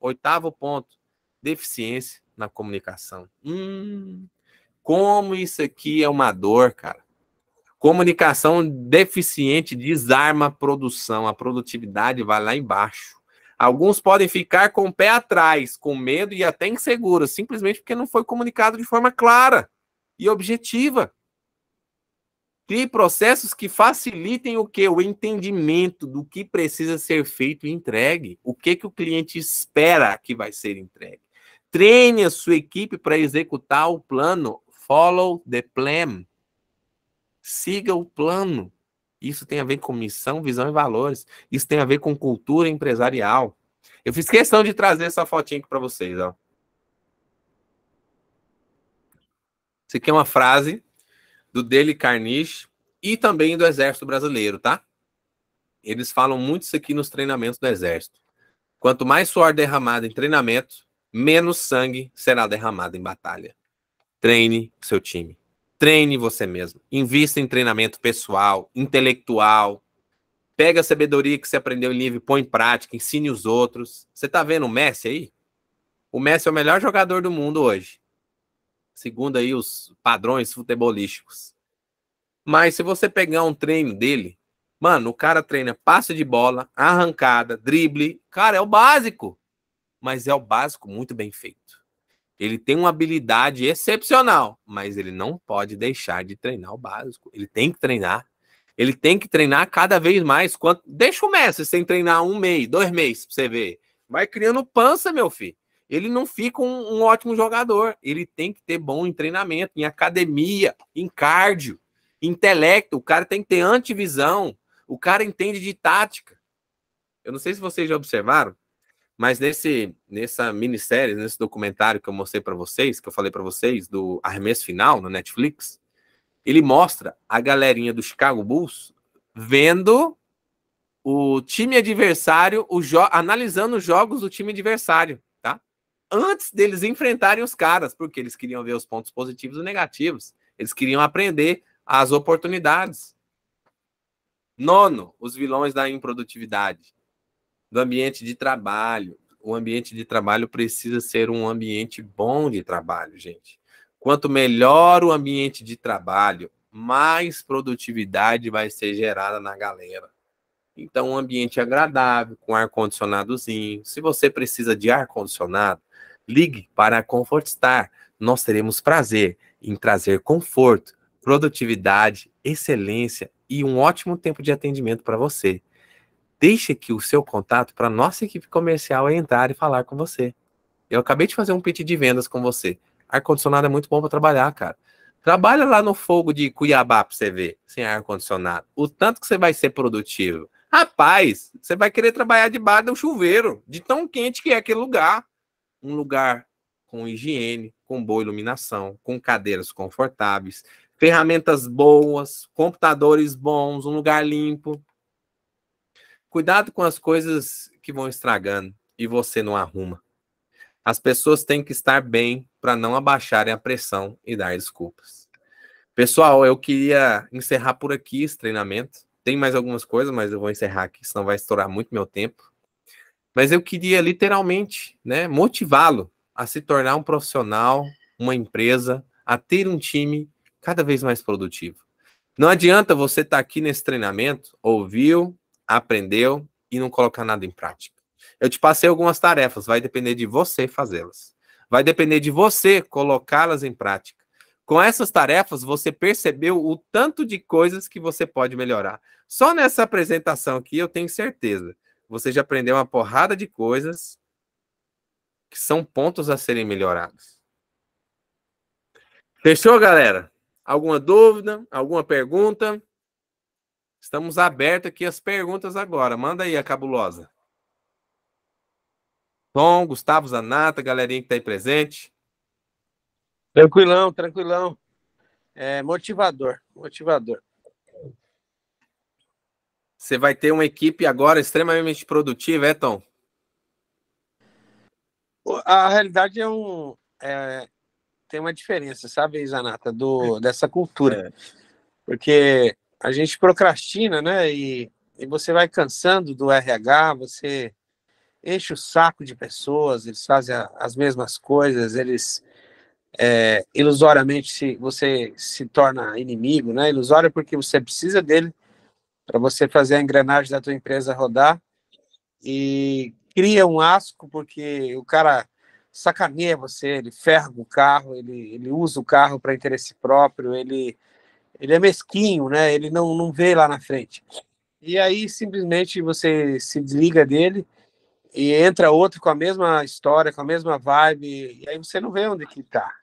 Oitavo ponto: deficiência na comunicação. Hum, como isso aqui é uma dor, cara. Comunicação deficiente desarma a produção, a produtividade vai lá embaixo. Alguns podem ficar com o pé atrás, com medo e até inseguro, simplesmente porque não foi comunicado de forma clara e objetiva. Crie processos que facilitem o que? O entendimento do que precisa ser feito e entregue. O que, que o cliente espera que vai ser entregue. Treine a sua equipe para executar o plano. Follow the plan. Siga o plano. Isso tem a ver com missão, visão e valores. Isso tem a ver com cultura empresarial. Eu fiz questão de trazer essa fotinha aqui para vocês, ó. Isso aqui é uma frase do Dele Carniche e também do Exército Brasileiro, tá? Eles falam muito isso aqui nos treinamentos do Exército. Quanto mais suor derramado em treinamento, menos sangue será derramado em batalha. Treine seu time. Treine você mesmo. Invista em treinamento pessoal, intelectual. Pega a sabedoria que você aprendeu em livro, põe em prática, ensine os outros. Você tá vendo o Messi aí? O Messi é o melhor jogador do mundo hoje. Segundo aí os padrões futebolísticos. Mas se você pegar um treino dele, mano, o cara treina passe de bola, arrancada, drible. Cara, é o básico. Mas é o básico muito bem feito. Ele tem uma habilidade excepcional, mas ele não pode deixar de treinar o básico. Ele tem que treinar. Ele tem que treinar cada vez mais. Quanto... Deixa o Messi sem treinar um mês, dois meses, pra você ver. Vai criando pança, meu filho. Ele não fica um, um ótimo jogador. Ele tem que ter bom em treinamento, em academia, em cardio, intelecto. O cara tem que ter antivisão. O cara entende de tática. Eu não sei se vocês já observaram, mas nesse nessa minissérie, nesse documentário que eu mostrei para vocês, que eu falei para vocês do Arremesso Final no Netflix, ele mostra a galerinha do Chicago Bulls vendo o time adversário, o analisando os jogos do time adversário, tá? Antes deles enfrentarem os caras, porque eles queriam ver os pontos positivos e negativos. Eles queriam aprender as oportunidades. Nono, os vilões da improdutividade do ambiente de trabalho. O ambiente de trabalho precisa ser um ambiente bom de trabalho, gente. Quanto melhor o ambiente de trabalho, mais produtividade vai ser gerada na galera. Então, um ambiente agradável, com ar-condicionadozinho. Se você precisa de ar-condicionado, ligue para a Confortstar. Nós teremos prazer em trazer conforto, produtividade, excelência e um ótimo tempo de atendimento para você. Deixe aqui o seu contato para nossa equipe comercial entrar e falar com você. Eu acabei de fazer um pitch de vendas com você. Ar-condicionado é muito bom para trabalhar, cara. Trabalha lá no fogo de Cuiabá para você ver, sem ar-condicionado. O tanto que você vai ser produtivo. Rapaz, você vai querer trabalhar debaixo um chuveiro, de tão quente que é aquele lugar. Um lugar com higiene, com boa iluminação, com cadeiras confortáveis, ferramentas boas, computadores bons, um lugar limpo. Cuidado com as coisas que vão estragando e você não arruma. As pessoas têm que estar bem para não abaixarem a pressão e dar desculpas. Pessoal, eu queria encerrar por aqui esse treinamento. Tem mais algumas coisas, mas eu vou encerrar aqui, senão vai estourar muito meu tempo. Mas eu queria literalmente, né, motivá-lo a se tornar um profissional, uma empresa, a ter um time cada vez mais produtivo. Não adianta você estar tá aqui nesse treinamento, ouviu, aprendeu e não colocar nada em prática. Eu te passei algumas tarefas, vai depender de você fazê-las. Vai depender de você colocá-las em prática. Com essas tarefas, você percebeu o tanto de coisas que você pode melhorar. Só nessa apresentação aqui, eu tenho certeza, você já aprendeu uma porrada de coisas que são pontos a serem melhorados. Fechou, galera? Alguma dúvida? Alguma pergunta? Estamos abertos aqui às perguntas agora. Manda aí a cabulosa. Tom, Gustavo Zanata, galerinha que está aí presente. Tranquilão, tranquilão. É motivador, motivador. Você vai ter uma equipe agora extremamente produtiva, é, Tom? A realidade é um. É, tem uma diferença, sabe, Zanata, do, dessa cultura. É. Porque a gente procrastina, né? E, e você vai cansando do RH, você enche o saco de pessoas, eles fazem a, as mesmas coisas, eles é, ilusoriamente se, você se torna inimigo, né? Ilusório porque você precisa dele para você fazer a engrenagem da tua empresa rodar e cria um asco porque o cara sacaneia você, ele ferra o carro, ele, ele usa o carro para interesse próprio, ele ele é mesquinho, né? Ele não, não vê lá na frente. E aí simplesmente você se desliga dele e entra outro com a mesma história, com a mesma vibe, e aí você não vê onde que tá.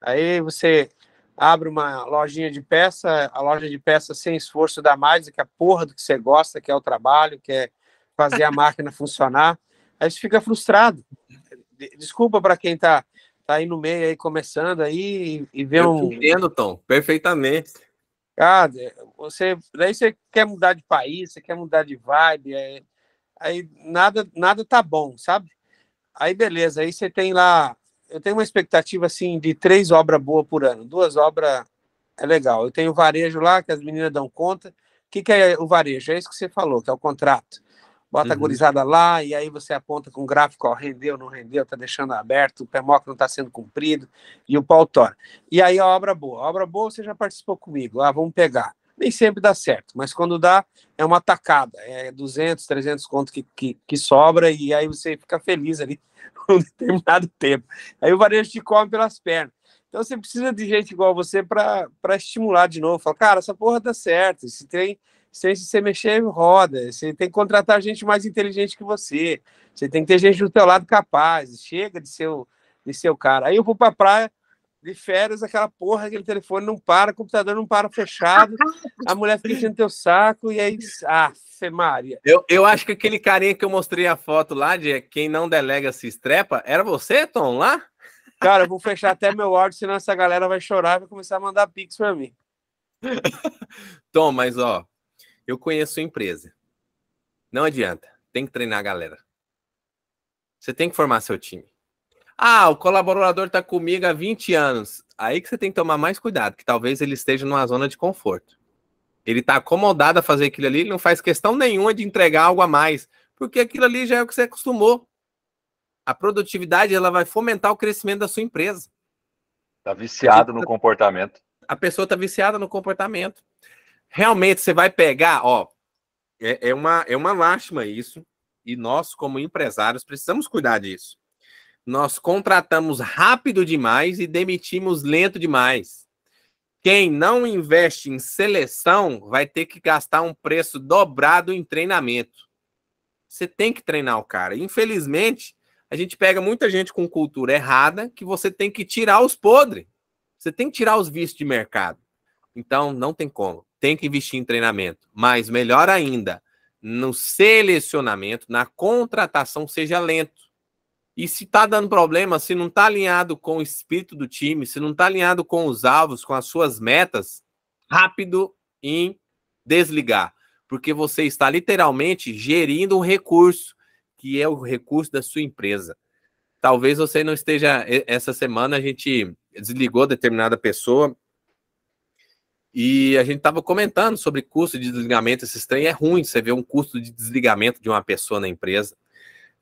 Aí você abre uma lojinha de peça, a loja de peça sem esforço dá mais do que a porra do que você gosta, que é o trabalho, que é fazer a máquina funcionar. Aí você fica frustrado. Desculpa para quem tá, tá aí no meio aí começando aí e, e vê Eu um. Entendo, Tom, perfeitamente. Ah, você, daí você quer mudar de país, você quer mudar de vibe, é, aí nada, nada tá bom, sabe? Aí beleza, aí você tem lá, eu tenho uma expectativa assim de três obras boas por ano, duas obras é legal. Eu tenho o varejo lá que as meninas dão conta. O que, que é o varejo? É isso que você falou, que é o contrato bota uhum. a gurizada lá e aí você aponta com o gráfico, ó, rendeu, não rendeu, tá deixando aberto, o PMOC não está sendo cumprido e o pau tora. E aí a obra boa, a obra boa você já participou comigo, ah, vamos pegar. Nem sempre dá certo, mas quando dá, é uma tacada, é 200, 300 conto que, que, que sobra e aí você fica feliz ali [laughs] um determinado tempo. Aí o varejo te come pelas pernas. Então você precisa de gente igual você para estimular de novo. Falar, cara, essa porra dá certo. Esse trem sem você mexer, roda. Você tem que contratar gente mais inteligente que você. Você tem que ter gente do teu lado capaz. Chega de seu, de seu cara. Aí eu vou pra praia, de férias, aquela porra, aquele telefone não para, o computador não para fechado, a mulher fica enchendo teu saco e aí. Ah, Fê Maria. Eu, eu acho que aquele carinha que eu mostrei a foto lá de quem não delega se estrepa, era você, Tom, lá? Cara, eu vou fechar até meu áudio, senão essa galera vai chorar e vai começar a mandar pix pra mim. [laughs] Tom, mas ó, eu conheço sua empresa. Não adianta. Tem que treinar a galera. Você tem que formar seu time. Ah, o colaborador está comigo há 20 anos. Aí que você tem que tomar mais cuidado, que talvez ele esteja numa zona de conforto. Ele está acomodado a fazer aquilo ali, ele não faz questão nenhuma de entregar algo a mais, porque aquilo ali já é o que você acostumou. A produtividade ela vai fomentar o crescimento da sua empresa. Está viciado no comportamento. A pessoa está viciada no comportamento realmente você vai pegar, ó, é, é, uma, é uma lástima isso, e nós, como empresários, precisamos cuidar disso. Nós contratamos rápido demais e demitimos lento demais. Quem não investe em seleção vai ter que gastar um preço dobrado em treinamento. Você tem que treinar o cara. Infelizmente, a gente pega muita gente com cultura errada que você tem que tirar os podres. Você tem que tirar os vícios de mercado. Então, não tem como tem que investir em treinamento, mas melhor ainda, no selecionamento, na contratação, seja lento. E se está dando problema, se não está alinhado com o espírito do time, se não está alinhado com os alvos, com as suas metas, rápido em desligar. Porque você está literalmente gerindo um recurso, que é o recurso da sua empresa. Talvez você não esteja. Essa semana a gente desligou determinada pessoa e a gente estava comentando sobre custo de desligamento. Esse trem é ruim, você vê um custo de desligamento de uma pessoa na empresa.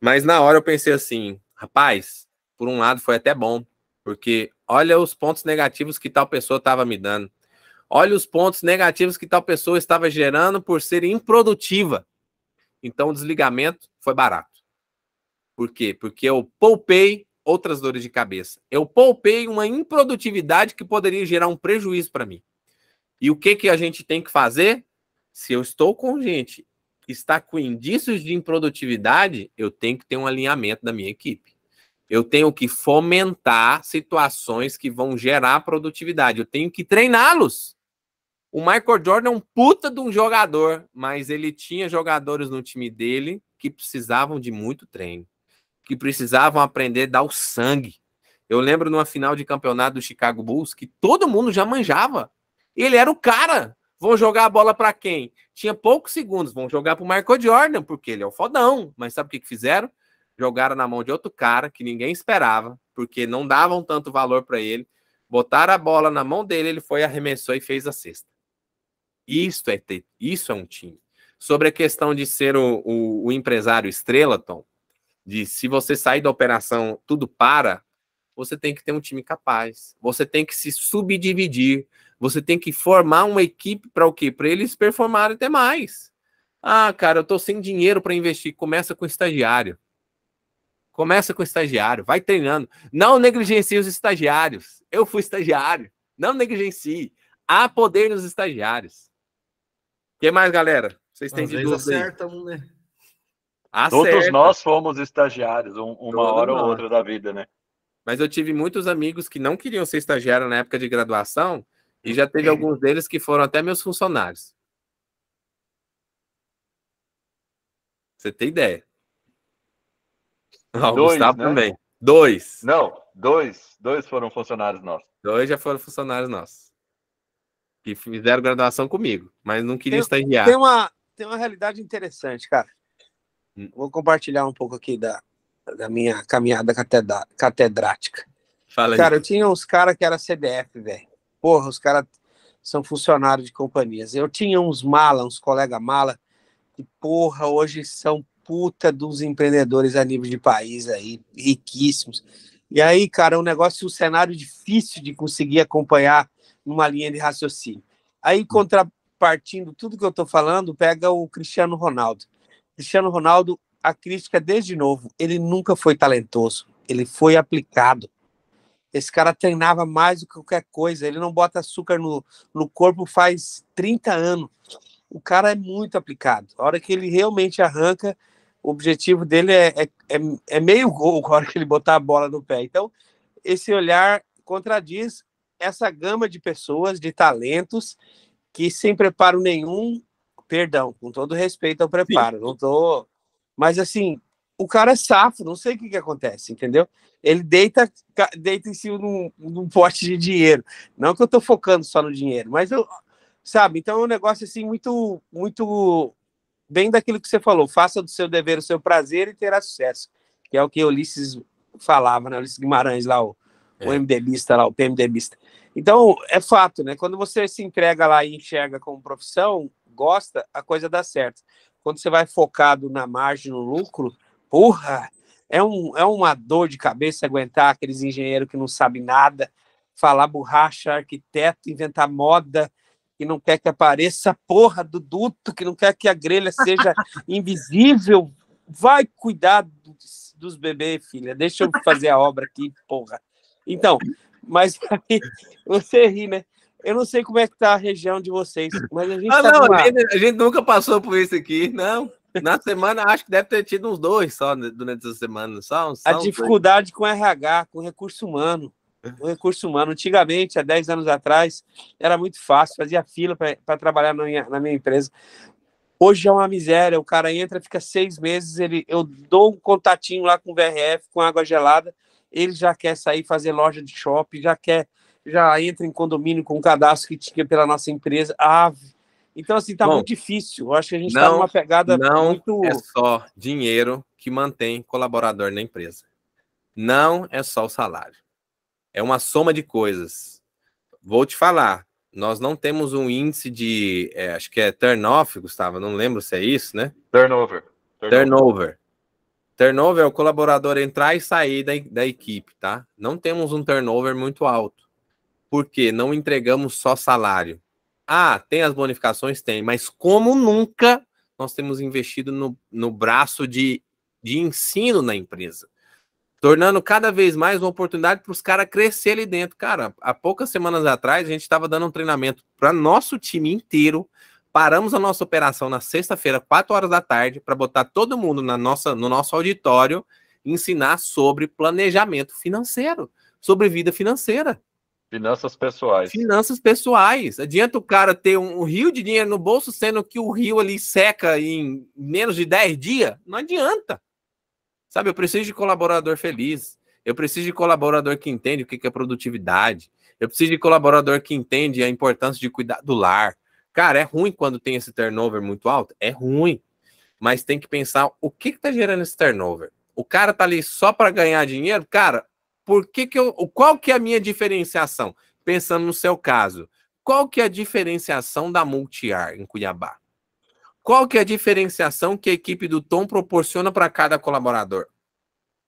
Mas na hora eu pensei assim, rapaz, por um lado foi até bom, porque olha os pontos negativos que tal pessoa estava me dando. Olha os pontos negativos que tal pessoa estava gerando por ser improdutiva. Então o desligamento foi barato. Por quê? Porque eu poupei outras dores de cabeça. Eu poupei uma improdutividade que poderia gerar um prejuízo para mim. E o que, que a gente tem que fazer? Se eu estou com gente está com indícios de improdutividade, eu tenho que ter um alinhamento da minha equipe. Eu tenho que fomentar situações que vão gerar produtividade. Eu tenho que treiná-los. O Michael Jordan é um puta de um jogador, mas ele tinha jogadores no time dele que precisavam de muito treino, que precisavam aprender a dar o sangue. Eu lembro numa final de campeonato do Chicago Bulls que todo mundo já manjava ele era o cara. Vão jogar a bola para quem? Tinha poucos segundos. Vão jogar para o Michael Jordan, porque ele é o fodão. Mas sabe o que, que fizeram? Jogaram na mão de outro cara que ninguém esperava, porque não davam tanto valor para ele. Botaram a bola na mão dele, ele foi, arremessou e fez a cesta. Isso é, ter, isso é um time. Sobre a questão de ser o, o, o empresário estrela, Tom, de se você sair da operação, tudo para, você tem que ter um time capaz, você tem que se subdividir, você tem que formar uma equipe para o quê? Para eles performarem até mais. Ah, cara, eu tô sem dinheiro para investir. Começa com o estagiário. Começa com o estagiário, vai treinando. Não negligencie os estagiários. Eu fui estagiário. Não negligencie. Há poder nos estagiários. O que mais, galera? Vocês têm de dúvida? Acertam, aí? né? Acerta. Todos nós fomos estagiários, um, uma hora nós. ou outra da vida, né? Mas eu tive muitos amigos que não queriam ser estagiário na época de graduação e já teve alguns deles que foram até meus funcionários. Você tem ideia? Dois, Gustavo né? também. Dois. Não, dois. Dois foram funcionários nossos. Dois já foram funcionários nossos. Que fizeram graduação comigo, mas não queriam tem, estagiar. Tem uma, tem uma realidade interessante, cara. Hum. Vou compartilhar um pouco aqui da, da minha caminhada catedra, catedrática. Fala aí. Cara, eu tinha uns caras que era CDF, velho. Porra, os caras são funcionários de companhias. Eu tinha uns mala, uns colega mala, que, porra, hoje são puta dos empreendedores a nível de país aí, riquíssimos. E aí, cara, é um negócio, um cenário difícil de conseguir acompanhar numa linha de raciocínio. Aí, hum. contrapartindo tudo que eu tô falando, pega o Cristiano Ronaldo. Cristiano Ronaldo a crítica desde novo. Ele nunca foi talentoso, ele foi aplicado. Esse cara treinava mais do que qualquer coisa. Ele não bota açúcar no, no corpo faz 30 anos. O cara é muito aplicado. A hora que ele realmente arranca, o objetivo dele é, é, é, é meio gol a hora que ele botar a bola no pé. Então, esse olhar contradiz essa gama de pessoas, de talentos, que sem preparo nenhum, perdão, com todo respeito ao preparo, Sim. não estou mas assim, o cara é safo, não sei o que, que acontece, entendeu? Ele deita, deita em cima de um, pote de dinheiro. Não que eu tô focando só no dinheiro, mas eu, sabe? Então é um negócio assim muito, muito bem daquilo que você falou. Faça do seu dever o seu prazer e terá sucesso. Que é o que Ulisses falava, né? Ulisses Guimarães lá, o, é. o MDBista lá, o PMDBista. Então é fato, né? Quando você se entrega lá e enxerga como profissão, gosta, a coisa dá certo. Quando você vai focado na margem, no lucro, porra, é, um, é uma dor de cabeça aguentar aqueles engenheiros que não sabem nada, falar borracha, arquiteto, inventar moda, que não quer que apareça a porra do duto, que não quer que a grelha seja [laughs] invisível. Vai cuidar dos, dos bebês, filha. Deixa eu fazer a obra aqui, porra. Então, mas [laughs] aí, você ri, né? Eu não sei como é que tá a região de vocês, mas a gente. Ah, tá não, a gente, nunca passou por isso aqui, não. Na semana, acho que deve ter tido uns dois só né, durante essa semana. Só, só a dificuldade dois. com RH, com recurso humano. recurso humano, antigamente, há 10 anos atrás, era muito fácil, fazia fila para trabalhar na minha, na minha empresa. Hoje é uma miséria. O cara entra, fica seis meses, ele, eu dou um contatinho lá com o VRF, com água gelada, ele já quer sair fazer loja de shopping, já quer já entra em condomínio com um cadastro que tinha pela nossa empresa. Ah, então, assim, tá Bom, muito difícil. Eu acho que a gente está numa pegada não muito. É só dinheiro que mantém colaborador na empresa. Não é só o salário. É uma soma de coisas. Vou te falar. Nós não temos um índice de. É, acho que é turn-off, Gustavo. Não lembro se é isso, né? Turnover. Turnover. turnover. Turnover é o colaborador entrar e sair da, da equipe, tá? Não temos um turnover muito alto porque não entregamos só salário. Ah, tem as bonificações? Tem, mas como nunca nós temos investido no, no braço de, de ensino na empresa, tornando cada vez mais uma oportunidade para os caras crescer ali dentro. Cara, há poucas semanas atrás a gente estava dando um treinamento para nosso time inteiro. Paramos a nossa operação na sexta-feira, 4 horas da tarde, para botar todo mundo na nossa, no nosso auditório ensinar sobre planejamento financeiro, sobre vida financeira. Finanças pessoais. Finanças pessoais. Adianta o cara ter um, rio de dinheiro no bolso, sendo que o rio ali seca em menos de 10 dias? Não adianta. Sabe, eu preciso de colaborador feliz. Eu preciso de colaborador que entende o que é produtividade. Eu preciso de colaborador que entende a importância de cuidar do lar. Cara, é ruim quando tem esse turnover muito alto? É ruim. Mas tem que pensar o que está gerando esse turnover. O cara tá ali só para ganhar dinheiro? Cara, por que que eu, qual que é a minha diferenciação? Pensando no seu caso, qual que é a diferenciação da Multiar em Cuiabá? Qual que é a diferenciação que a equipe do Tom proporciona para cada colaborador?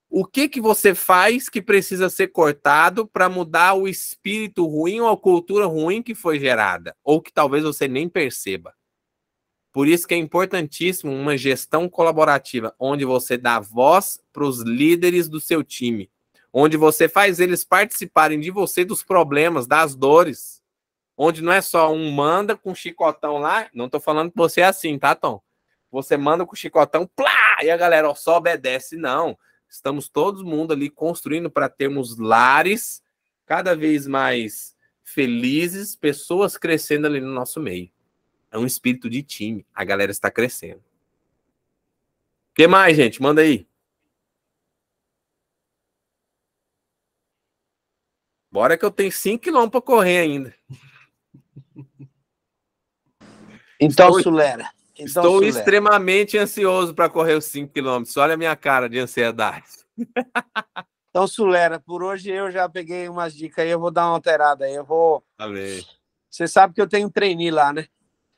O que que você faz que precisa ser cortado para mudar o espírito ruim ou a cultura ruim que foi gerada ou que talvez você nem perceba? Por isso que é importantíssimo uma gestão colaborativa onde você dá voz para os líderes do seu time onde você faz eles participarem de você dos problemas, das dores, onde não é só um manda com chicotão lá, não tô falando que você é assim, tá, Tom? Você manda com o chicotão, plá, e a galera ó, só obedece, não. Estamos todo mundo ali construindo para termos lares cada vez mais felizes, pessoas crescendo ali no nosso meio. É um espírito de time, a galera está crescendo. O que mais, gente? Manda aí. Bora que eu tenho 5 km para correr ainda. Então, estou, Sulera. Então, estou Sulera. extremamente ansioso para correr os 5 km. Olha a minha cara de ansiedade. Então, Sulera, por hoje eu já peguei umas dicas aí, eu vou dar uma alterada aí. Eu vou. Amém. Você sabe que eu tenho um treininho lá, né?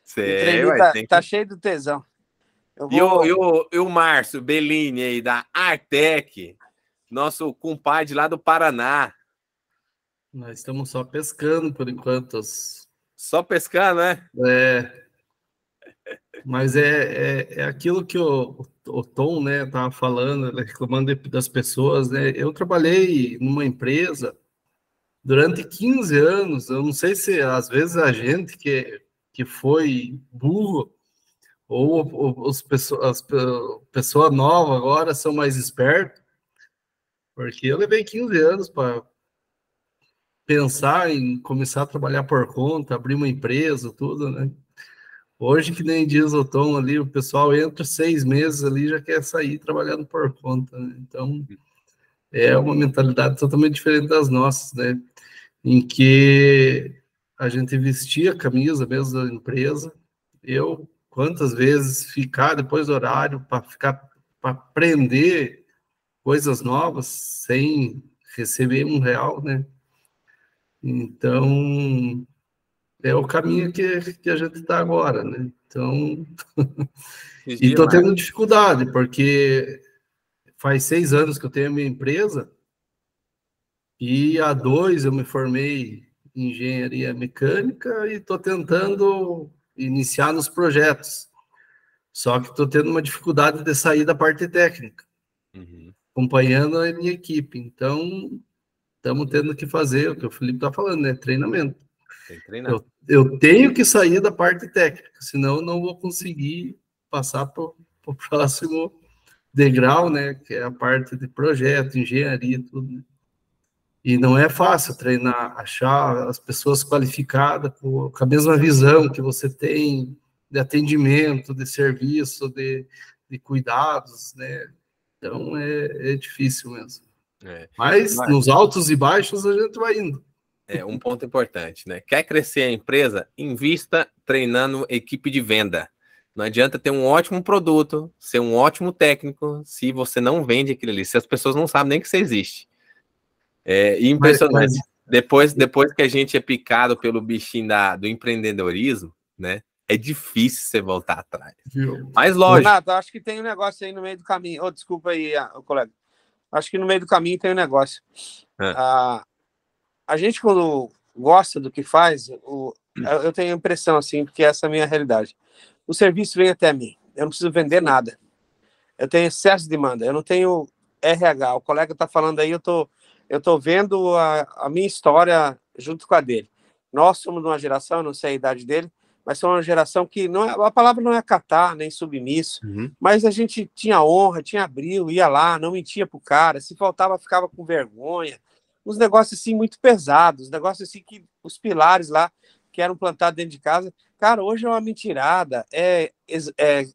Sei, o é, tá, tá, que... tá, cheio de tesão. Eu vou... E o, e o Márcio Bellini aí, da Artec, nosso compadre lá do Paraná. Nós estamos só pescando por enquanto. Só pescar, né? É. Mas é, é, é, aquilo que o, o Tom né, estava falando, né, reclamando das pessoas. Né? Eu trabalhei numa empresa durante 15 anos. Eu não sei se às vezes a gente que, que foi burro ou, ou os pessoas, pessoa nova agora são mais espertos, porque eu levei 15 anos para pensar em começar a trabalhar por conta, abrir uma empresa, tudo, né? Hoje, que nem diz o Tom ali, o pessoal entra seis meses ali já quer sair trabalhando por conta. Né? Então, é uma mentalidade totalmente diferente das nossas, né? Em que a gente vestia a camisa mesmo da empresa. Eu, quantas vezes ficar depois do horário para ficar para aprender coisas novas sem receber um real, né? Então, é o caminho que, que a gente está agora, né? Então, [laughs] e estou tendo dificuldade, porque faz seis anos que eu tenho a minha empresa e há dois eu me formei em engenharia mecânica e estou tentando iniciar nos projetos. Só que estou tendo uma dificuldade de sair da parte técnica, uhum. acompanhando a minha equipe. Então, estamos tendo que fazer o que o Felipe está falando, né? Treinamento. Tem treinar. Eu, eu, tenho que sair da parte técnica, senão eu não vou conseguir passar para o [laughs] próximo degrau, né? Que é a parte de projeto, engenharia, tudo. Né? E não é fácil treinar, achar as pessoas qualificadas com a mesma visão que você tem de atendimento, de serviço, de, de cuidados, né? Então é, é difícil mesmo. É. Mas vai. nos altos e baixos a gente vai indo. É um ponto importante, né? Quer crescer a empresa? Invista treinando equipe de venda. Não adianta ter um ótimo produto, ser um ótimo técnico, se você não vende aquilo ali, se as pessoas não sabem nem que você existe. É impressionante. Mas, mas... Depois, depois que a gente é picado pelo bichinho da, do empreendedorismo, né? É difícil você voltar atrás. Mas lógico. Renato, acho que tem um negócio aí no meio do caminho. Oh, desculpa aí, colega acho que no meio do caminho tem um negócio. É. Ah, a gente, quando gosta do que faz, o, hum. eu tenho a impressão, assim, porque essa é a minha realidade. O serviço vem até mim. Eu não preciso vender nada. Eu tenho excesso de demanda. Eu não tenho RH. O colega está falando aí, eu tô, eu tô vendo a, a minha história junto com a dele. Nós somos de uma geração, não sei a idade dele, mas foi uma geração que não é, a palavra não é catar nem submisso, uhum. mas a gente tinha honra, tinha abril, ia lá, não mentia pro cara, se faltava ficava com vergonha, uns negócios assim muito pesados, negócios assim que os pilares lá que eram plantados dentro de casa, cara, hoje é uma mentirada, é, é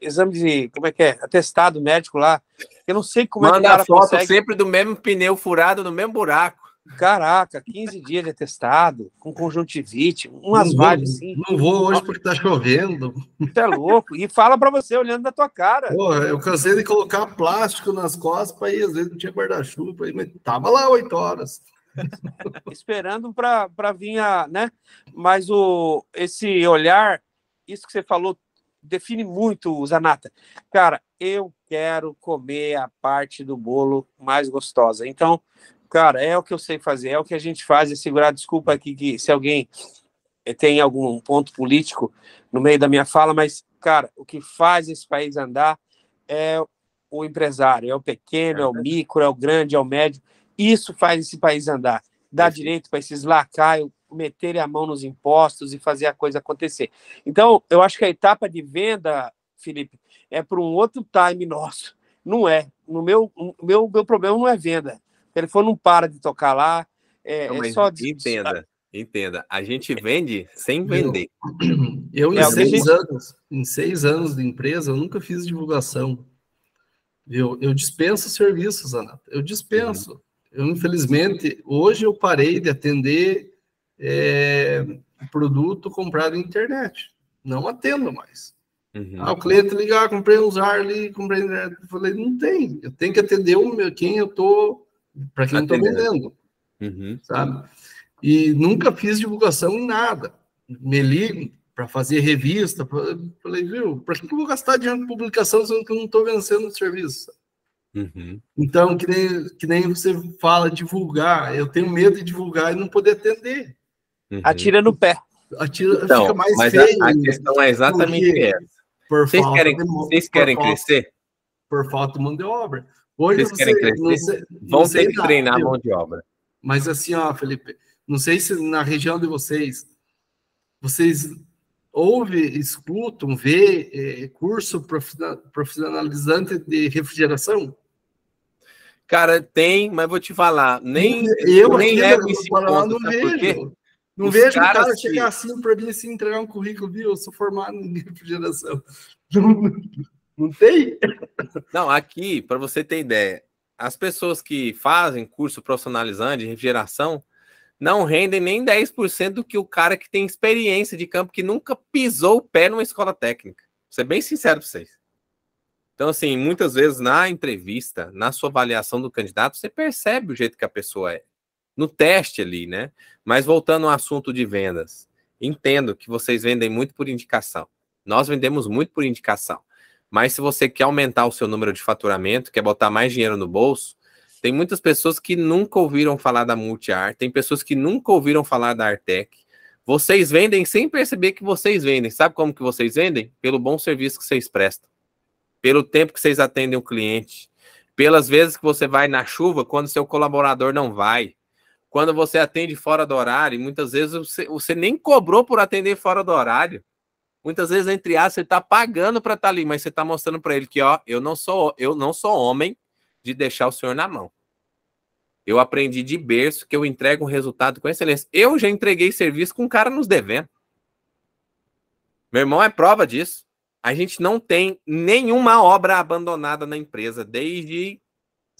exame de como é que é, atestado médico lá, eu não sei como Manda é que o cara a foto consegue... sempre do mesmo pneu furado no mesmo buraco. Caraca, 15 dias de atestado, com conjuntivite, umas vibes assim. Não vou hoje porque tá chovendo. Você é louco. E fala para você olhando da tua cara. Pô, eu cansei de colocar plástico nas costas para ir, às vezes não tinha guarda-chuva, mas tava lá 8 horas. [laughs] Esperando para vir a, né? Mas o esse olhar, isso que você falou define muito, Zanata. Cara, eu quero comer a parte do bolo mais gostosa. Então, Cara, é o que eu sei fazer, é o que a gente faz, é segurar. Desculpa aqui que se alguém eh, tem algum ponto político no meio da minha fala, mas, cara, o que faz esse país andar é o empresário, é o pequeno, é o uhum. micro, é o grande, é o médio. Isso faz esse país andar. Dá direito para esses lacaios meterem a mão nos impostos e fazer a coisa acontecer. Então, eu acho que a etapa de venda, Felipe, é para um outro time nosso. Não é. No meu, meu, meu problema não é venda. O telefone não para de tocar lá. É, não, é só de, entenda, entenda. A gente é. vende sem vender. Eu, [clears throat] eu em, é, seis gente... anos, em seis anos de empresa, eu nunca fiz divulgação. Eu, eu dispenso serviços, Anato. Eu dispenso. Uhum. Eu, infelizmente, hoje eu parei de atender é, produto comprado na internet. Não atendo mais. Uhum. Ah, o cliente ligar, comprei um Zarly, comprei. Né, falei, não tem. Eu tenho que atender o meu, quem eu estou para quem estou tá vendendo, uhum. sabe? E nunca fiz divulgação em nada. Me ligo para fazer revista, pra... falei, viu, para que eu vou gastar dinheiro em publicação sendo que eu não estou vencendo o serviço? Uhum. Então, que nem, que nem você fala, divulgar, eu tenho medo de divulgar e não poder atender. Uhum. Atira no pé. Atira, então, fica mais mas feio. A, a questão é exatamente essa. Vocês querem, vocês querem por crescer? Falta, por falta de mão de obra. Hoje Vocês querem sei, crescer? Não sei, Vão ter que tá treinar a mão de obra. Mas assim, ó, Felipe, não sei se na região de vocês, vocês ouvem, escutam, vê é, curso profissionalizante de refrigeração? Cara, tem, mas vou te falar, nem eu nem levo esse ponto, não vejo. Não Os vejo cara chegar assim para mim assim, entregar um currículo, viu? Eu sou formado em refrigeração. [laughs] Não tem? Não, aqui, para você ter ideia, as pessoas que fazem curso profissionalizante de refrigeração não rendem nem 10% do que o cara que tem experiência de campo, que nunca pisou o pé numa escola técnica. Vou ser bem sincero para vocês. Então, assim, muitas vezes na entrevista, na sua avaliação do candidato, você percebe o jeito que a pessoa é. No teste ali, né? Mas voltando ao assunto de vendas, entendo que vocês vendem muito por indicação. Nós vendemos muito por indicação. Mas se você quer aumentar o seu número de faturamento, quer botar mais dinheiro no bolso, tem muitas pessoas que nunca ouviram falar da Multiar, tem pessoas que nunca ouviram falar da Artec. Vocês vendem sem perceber que vocês vendem. Sabe como que vocês vendem? Pelo bom serviço que vocês prestam, pelo tempo que vocês atendem o cliente, pelas vezes que você vai na chuva quando seu colaborador não vai, quando você atende fora do horário, muitas vezes você, você nem cobrou por atender fora do horário. Muitas vezes, entre aspas, você está pagando para estar tá ali, mas você está mostrando para ele que, ó, eu não sou eu não sou homem de deixar o senhor na mão. Eu aprendi de berço que eu entrego um resultado com excelência. Eu já entreguei serviço com um cara nos devendo. Meu irmão é prova disso. A gente não tem nenhuma obra abandonada na empresa desde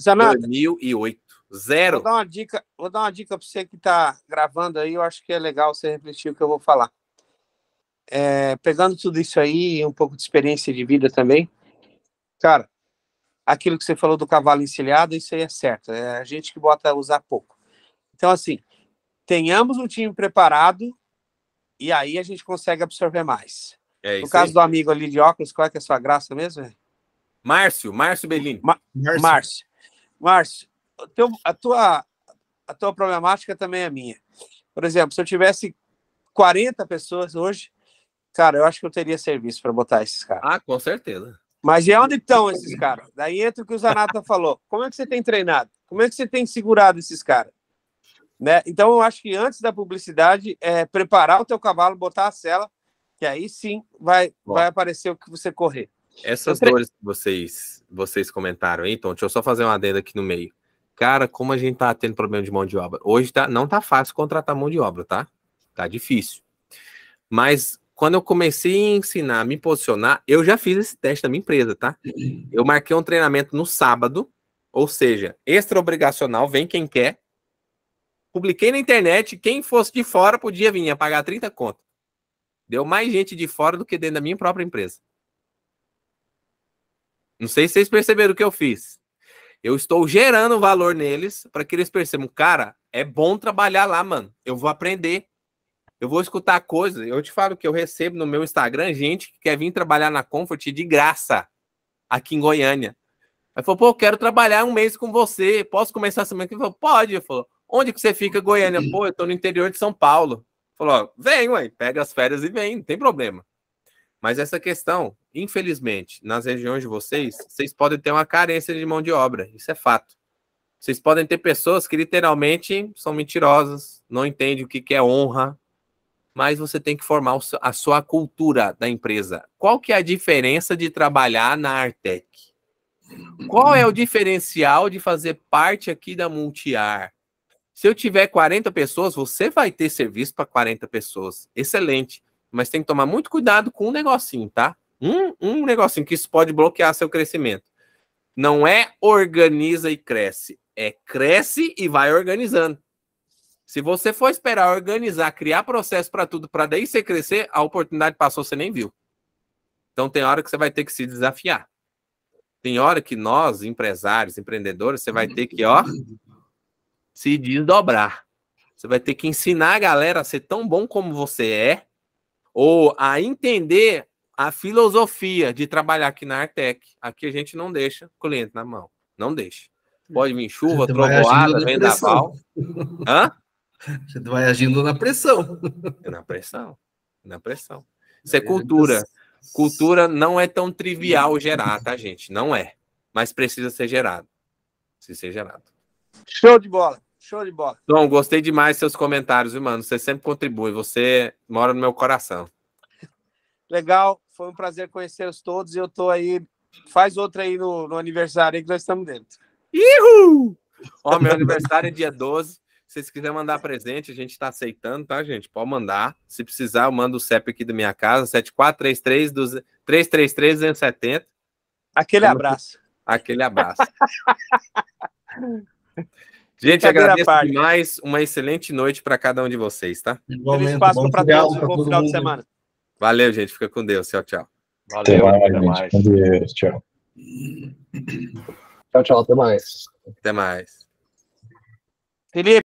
Zanata, 2008. Zero. Vou dar uma dica, vou dar uma dica para você que está gravando aí. Eu acho que é legal você refletir o que eu vou falar é, pegando tudo isso aí, um pouco de experiência de vida também, cara, aquilo que você falou do cavalo encilhado, isso aí é certo. É a gente que bota usar pouco. Então, assim, tenhamos um time preparado e aí a gente consegue absorver mais. É no caso aí. do amigo ali de óculos, qual é que é a sua graça mesmo? Márcio, Márcio Bellini. Márcio. Márcio, Márcio teu, a, tua, a tua problemática também é minha. Por exemplo, se eu tivesse 40 pessoas hoje, Cara, eu acho que eu teria serviço para botar esses caras. Ah, com certeza. Mas e onde estão esses caras? Daí entra o que o Zanata [laughs] falou. Como é que você tem treinado? Como é que você tem segurado esses caras? Né? Então, eu acho que antes da publicidade, é preparar o teu cavalo, botar a sela, que aí sim vai, vai aparecer o que você correr. Essas tre... dores que vocês, vocês comentaram, hein, Tom? Deixa eu só fazer uma adenda aqui no meio. Cara, como a gente tá tendo problema de mão de obra. Hoje tá, não tá fácil contratar mão de obra, tá? Tá difícil. Mas quando eu comecei a ensinar a me posicionar, eu já fiz esse teste da minha empresa, tá? Eu marquei um treinamento no sábado, ou seja, extra obrigacional, vem quem quer. Publiquei na internet, quem fosse de fora podia vir, ia pagar 30 conto. Deu mais gente de fora do que dentro da minha própria empresa. Não sei se vocês perceberam o que eu fiz. Eu estou gerando valor neles para que eles percebam, cara, é bom trabalhar lá, mano. Eu vou aprender. Eu vou escutar coisas. eu te falo que eu recebo no meu Instagram gente que quer vir trabalhar na Comfort de graça aqui em Goiânia. Aí falou, pô, eu quero trabalhar um mês com você, posso começar semana que vem? Pode. Eu falou, onde que você fica, Goiânia? Uhum. Pô, eu tô no interior de São Paulo. Falou, vem, ué, pega as férias e vem, não tem problema. Mas essa questão, infelizmente, nas regiões de vocês, vocês podem ter uma carência de mão de obra, isso é fato. Vocês podem ter pessoas que literalmente são mentirosas, não entendem o que é honra, mas você tem que formar a sua cultura da empresa. Qual que é a diferença de trabalhar na Artec? Qual é o uhum. diferencial de fazer parte aqui da Multiar? Se eu tiver 40 pessoas, você vai ter serviço para 40 pessoas. Excelente. Mas tem que tomar muito cuidado com um negocinho, tá? Um, um negocinho que isso pode bloquear seu crescimento. Não é organiza e cresce. É cresce e vai organizando. Se você for esperar organizar, criar processo para tudo, para daí você crescer, a oportunidade passou, você nem viu. Então tem hora que você vai ter que se desafiar. Tem hora que nós, empresários, empreendedores, você vai ter que, ó, se desdobrar. Você vai ter que ensinar a galera a ser tão bom como você é, ou a entender a filosofia de trabalhar aqui na Artec. Aqui a gente não deixa cliente na mão. Não deixa. Pode vir chuva, trovoada, vendaval. Hã? [laughs] Você vai agindo na pressão. É na pressão. É na pressão. Isso é cultura. Cultura não é tão trivial gerar, tá, gente? Não é. Mas precisa ser gerado. Precisa ser gerado. Show de bola. Show de bola. bom gostei demais dos seus comentários, viu, mano? Você sempre contribui. Você mora no meu coração. Legal. Foi um prazer conhecê-los todos. e Eu tô aí. Faz outra aí no, no aniversário aí que nós estamos dentro. Ihu! Ó, meu aniversário é dia 12. Se vocês quiserem mandar presente, a gente está aceitando, tá, gente? Pode mandar. Se precisar, eu mando o CEP aqui da minha casa, 7433-333-270. Aquele abraço. Aquele abraço. [laughs] gente, agradeço parte. demais. Uma excelente noite para cada um de vocês, tá? Igualmente. Feliz para todos. Um bom final de semana. Valeu, gente. Fica com Deus. Tchau, tchau. Valeu, até mais. Até mais. Deus, tchau. Tchau, tchau. Até mais. Até mais. Felipe.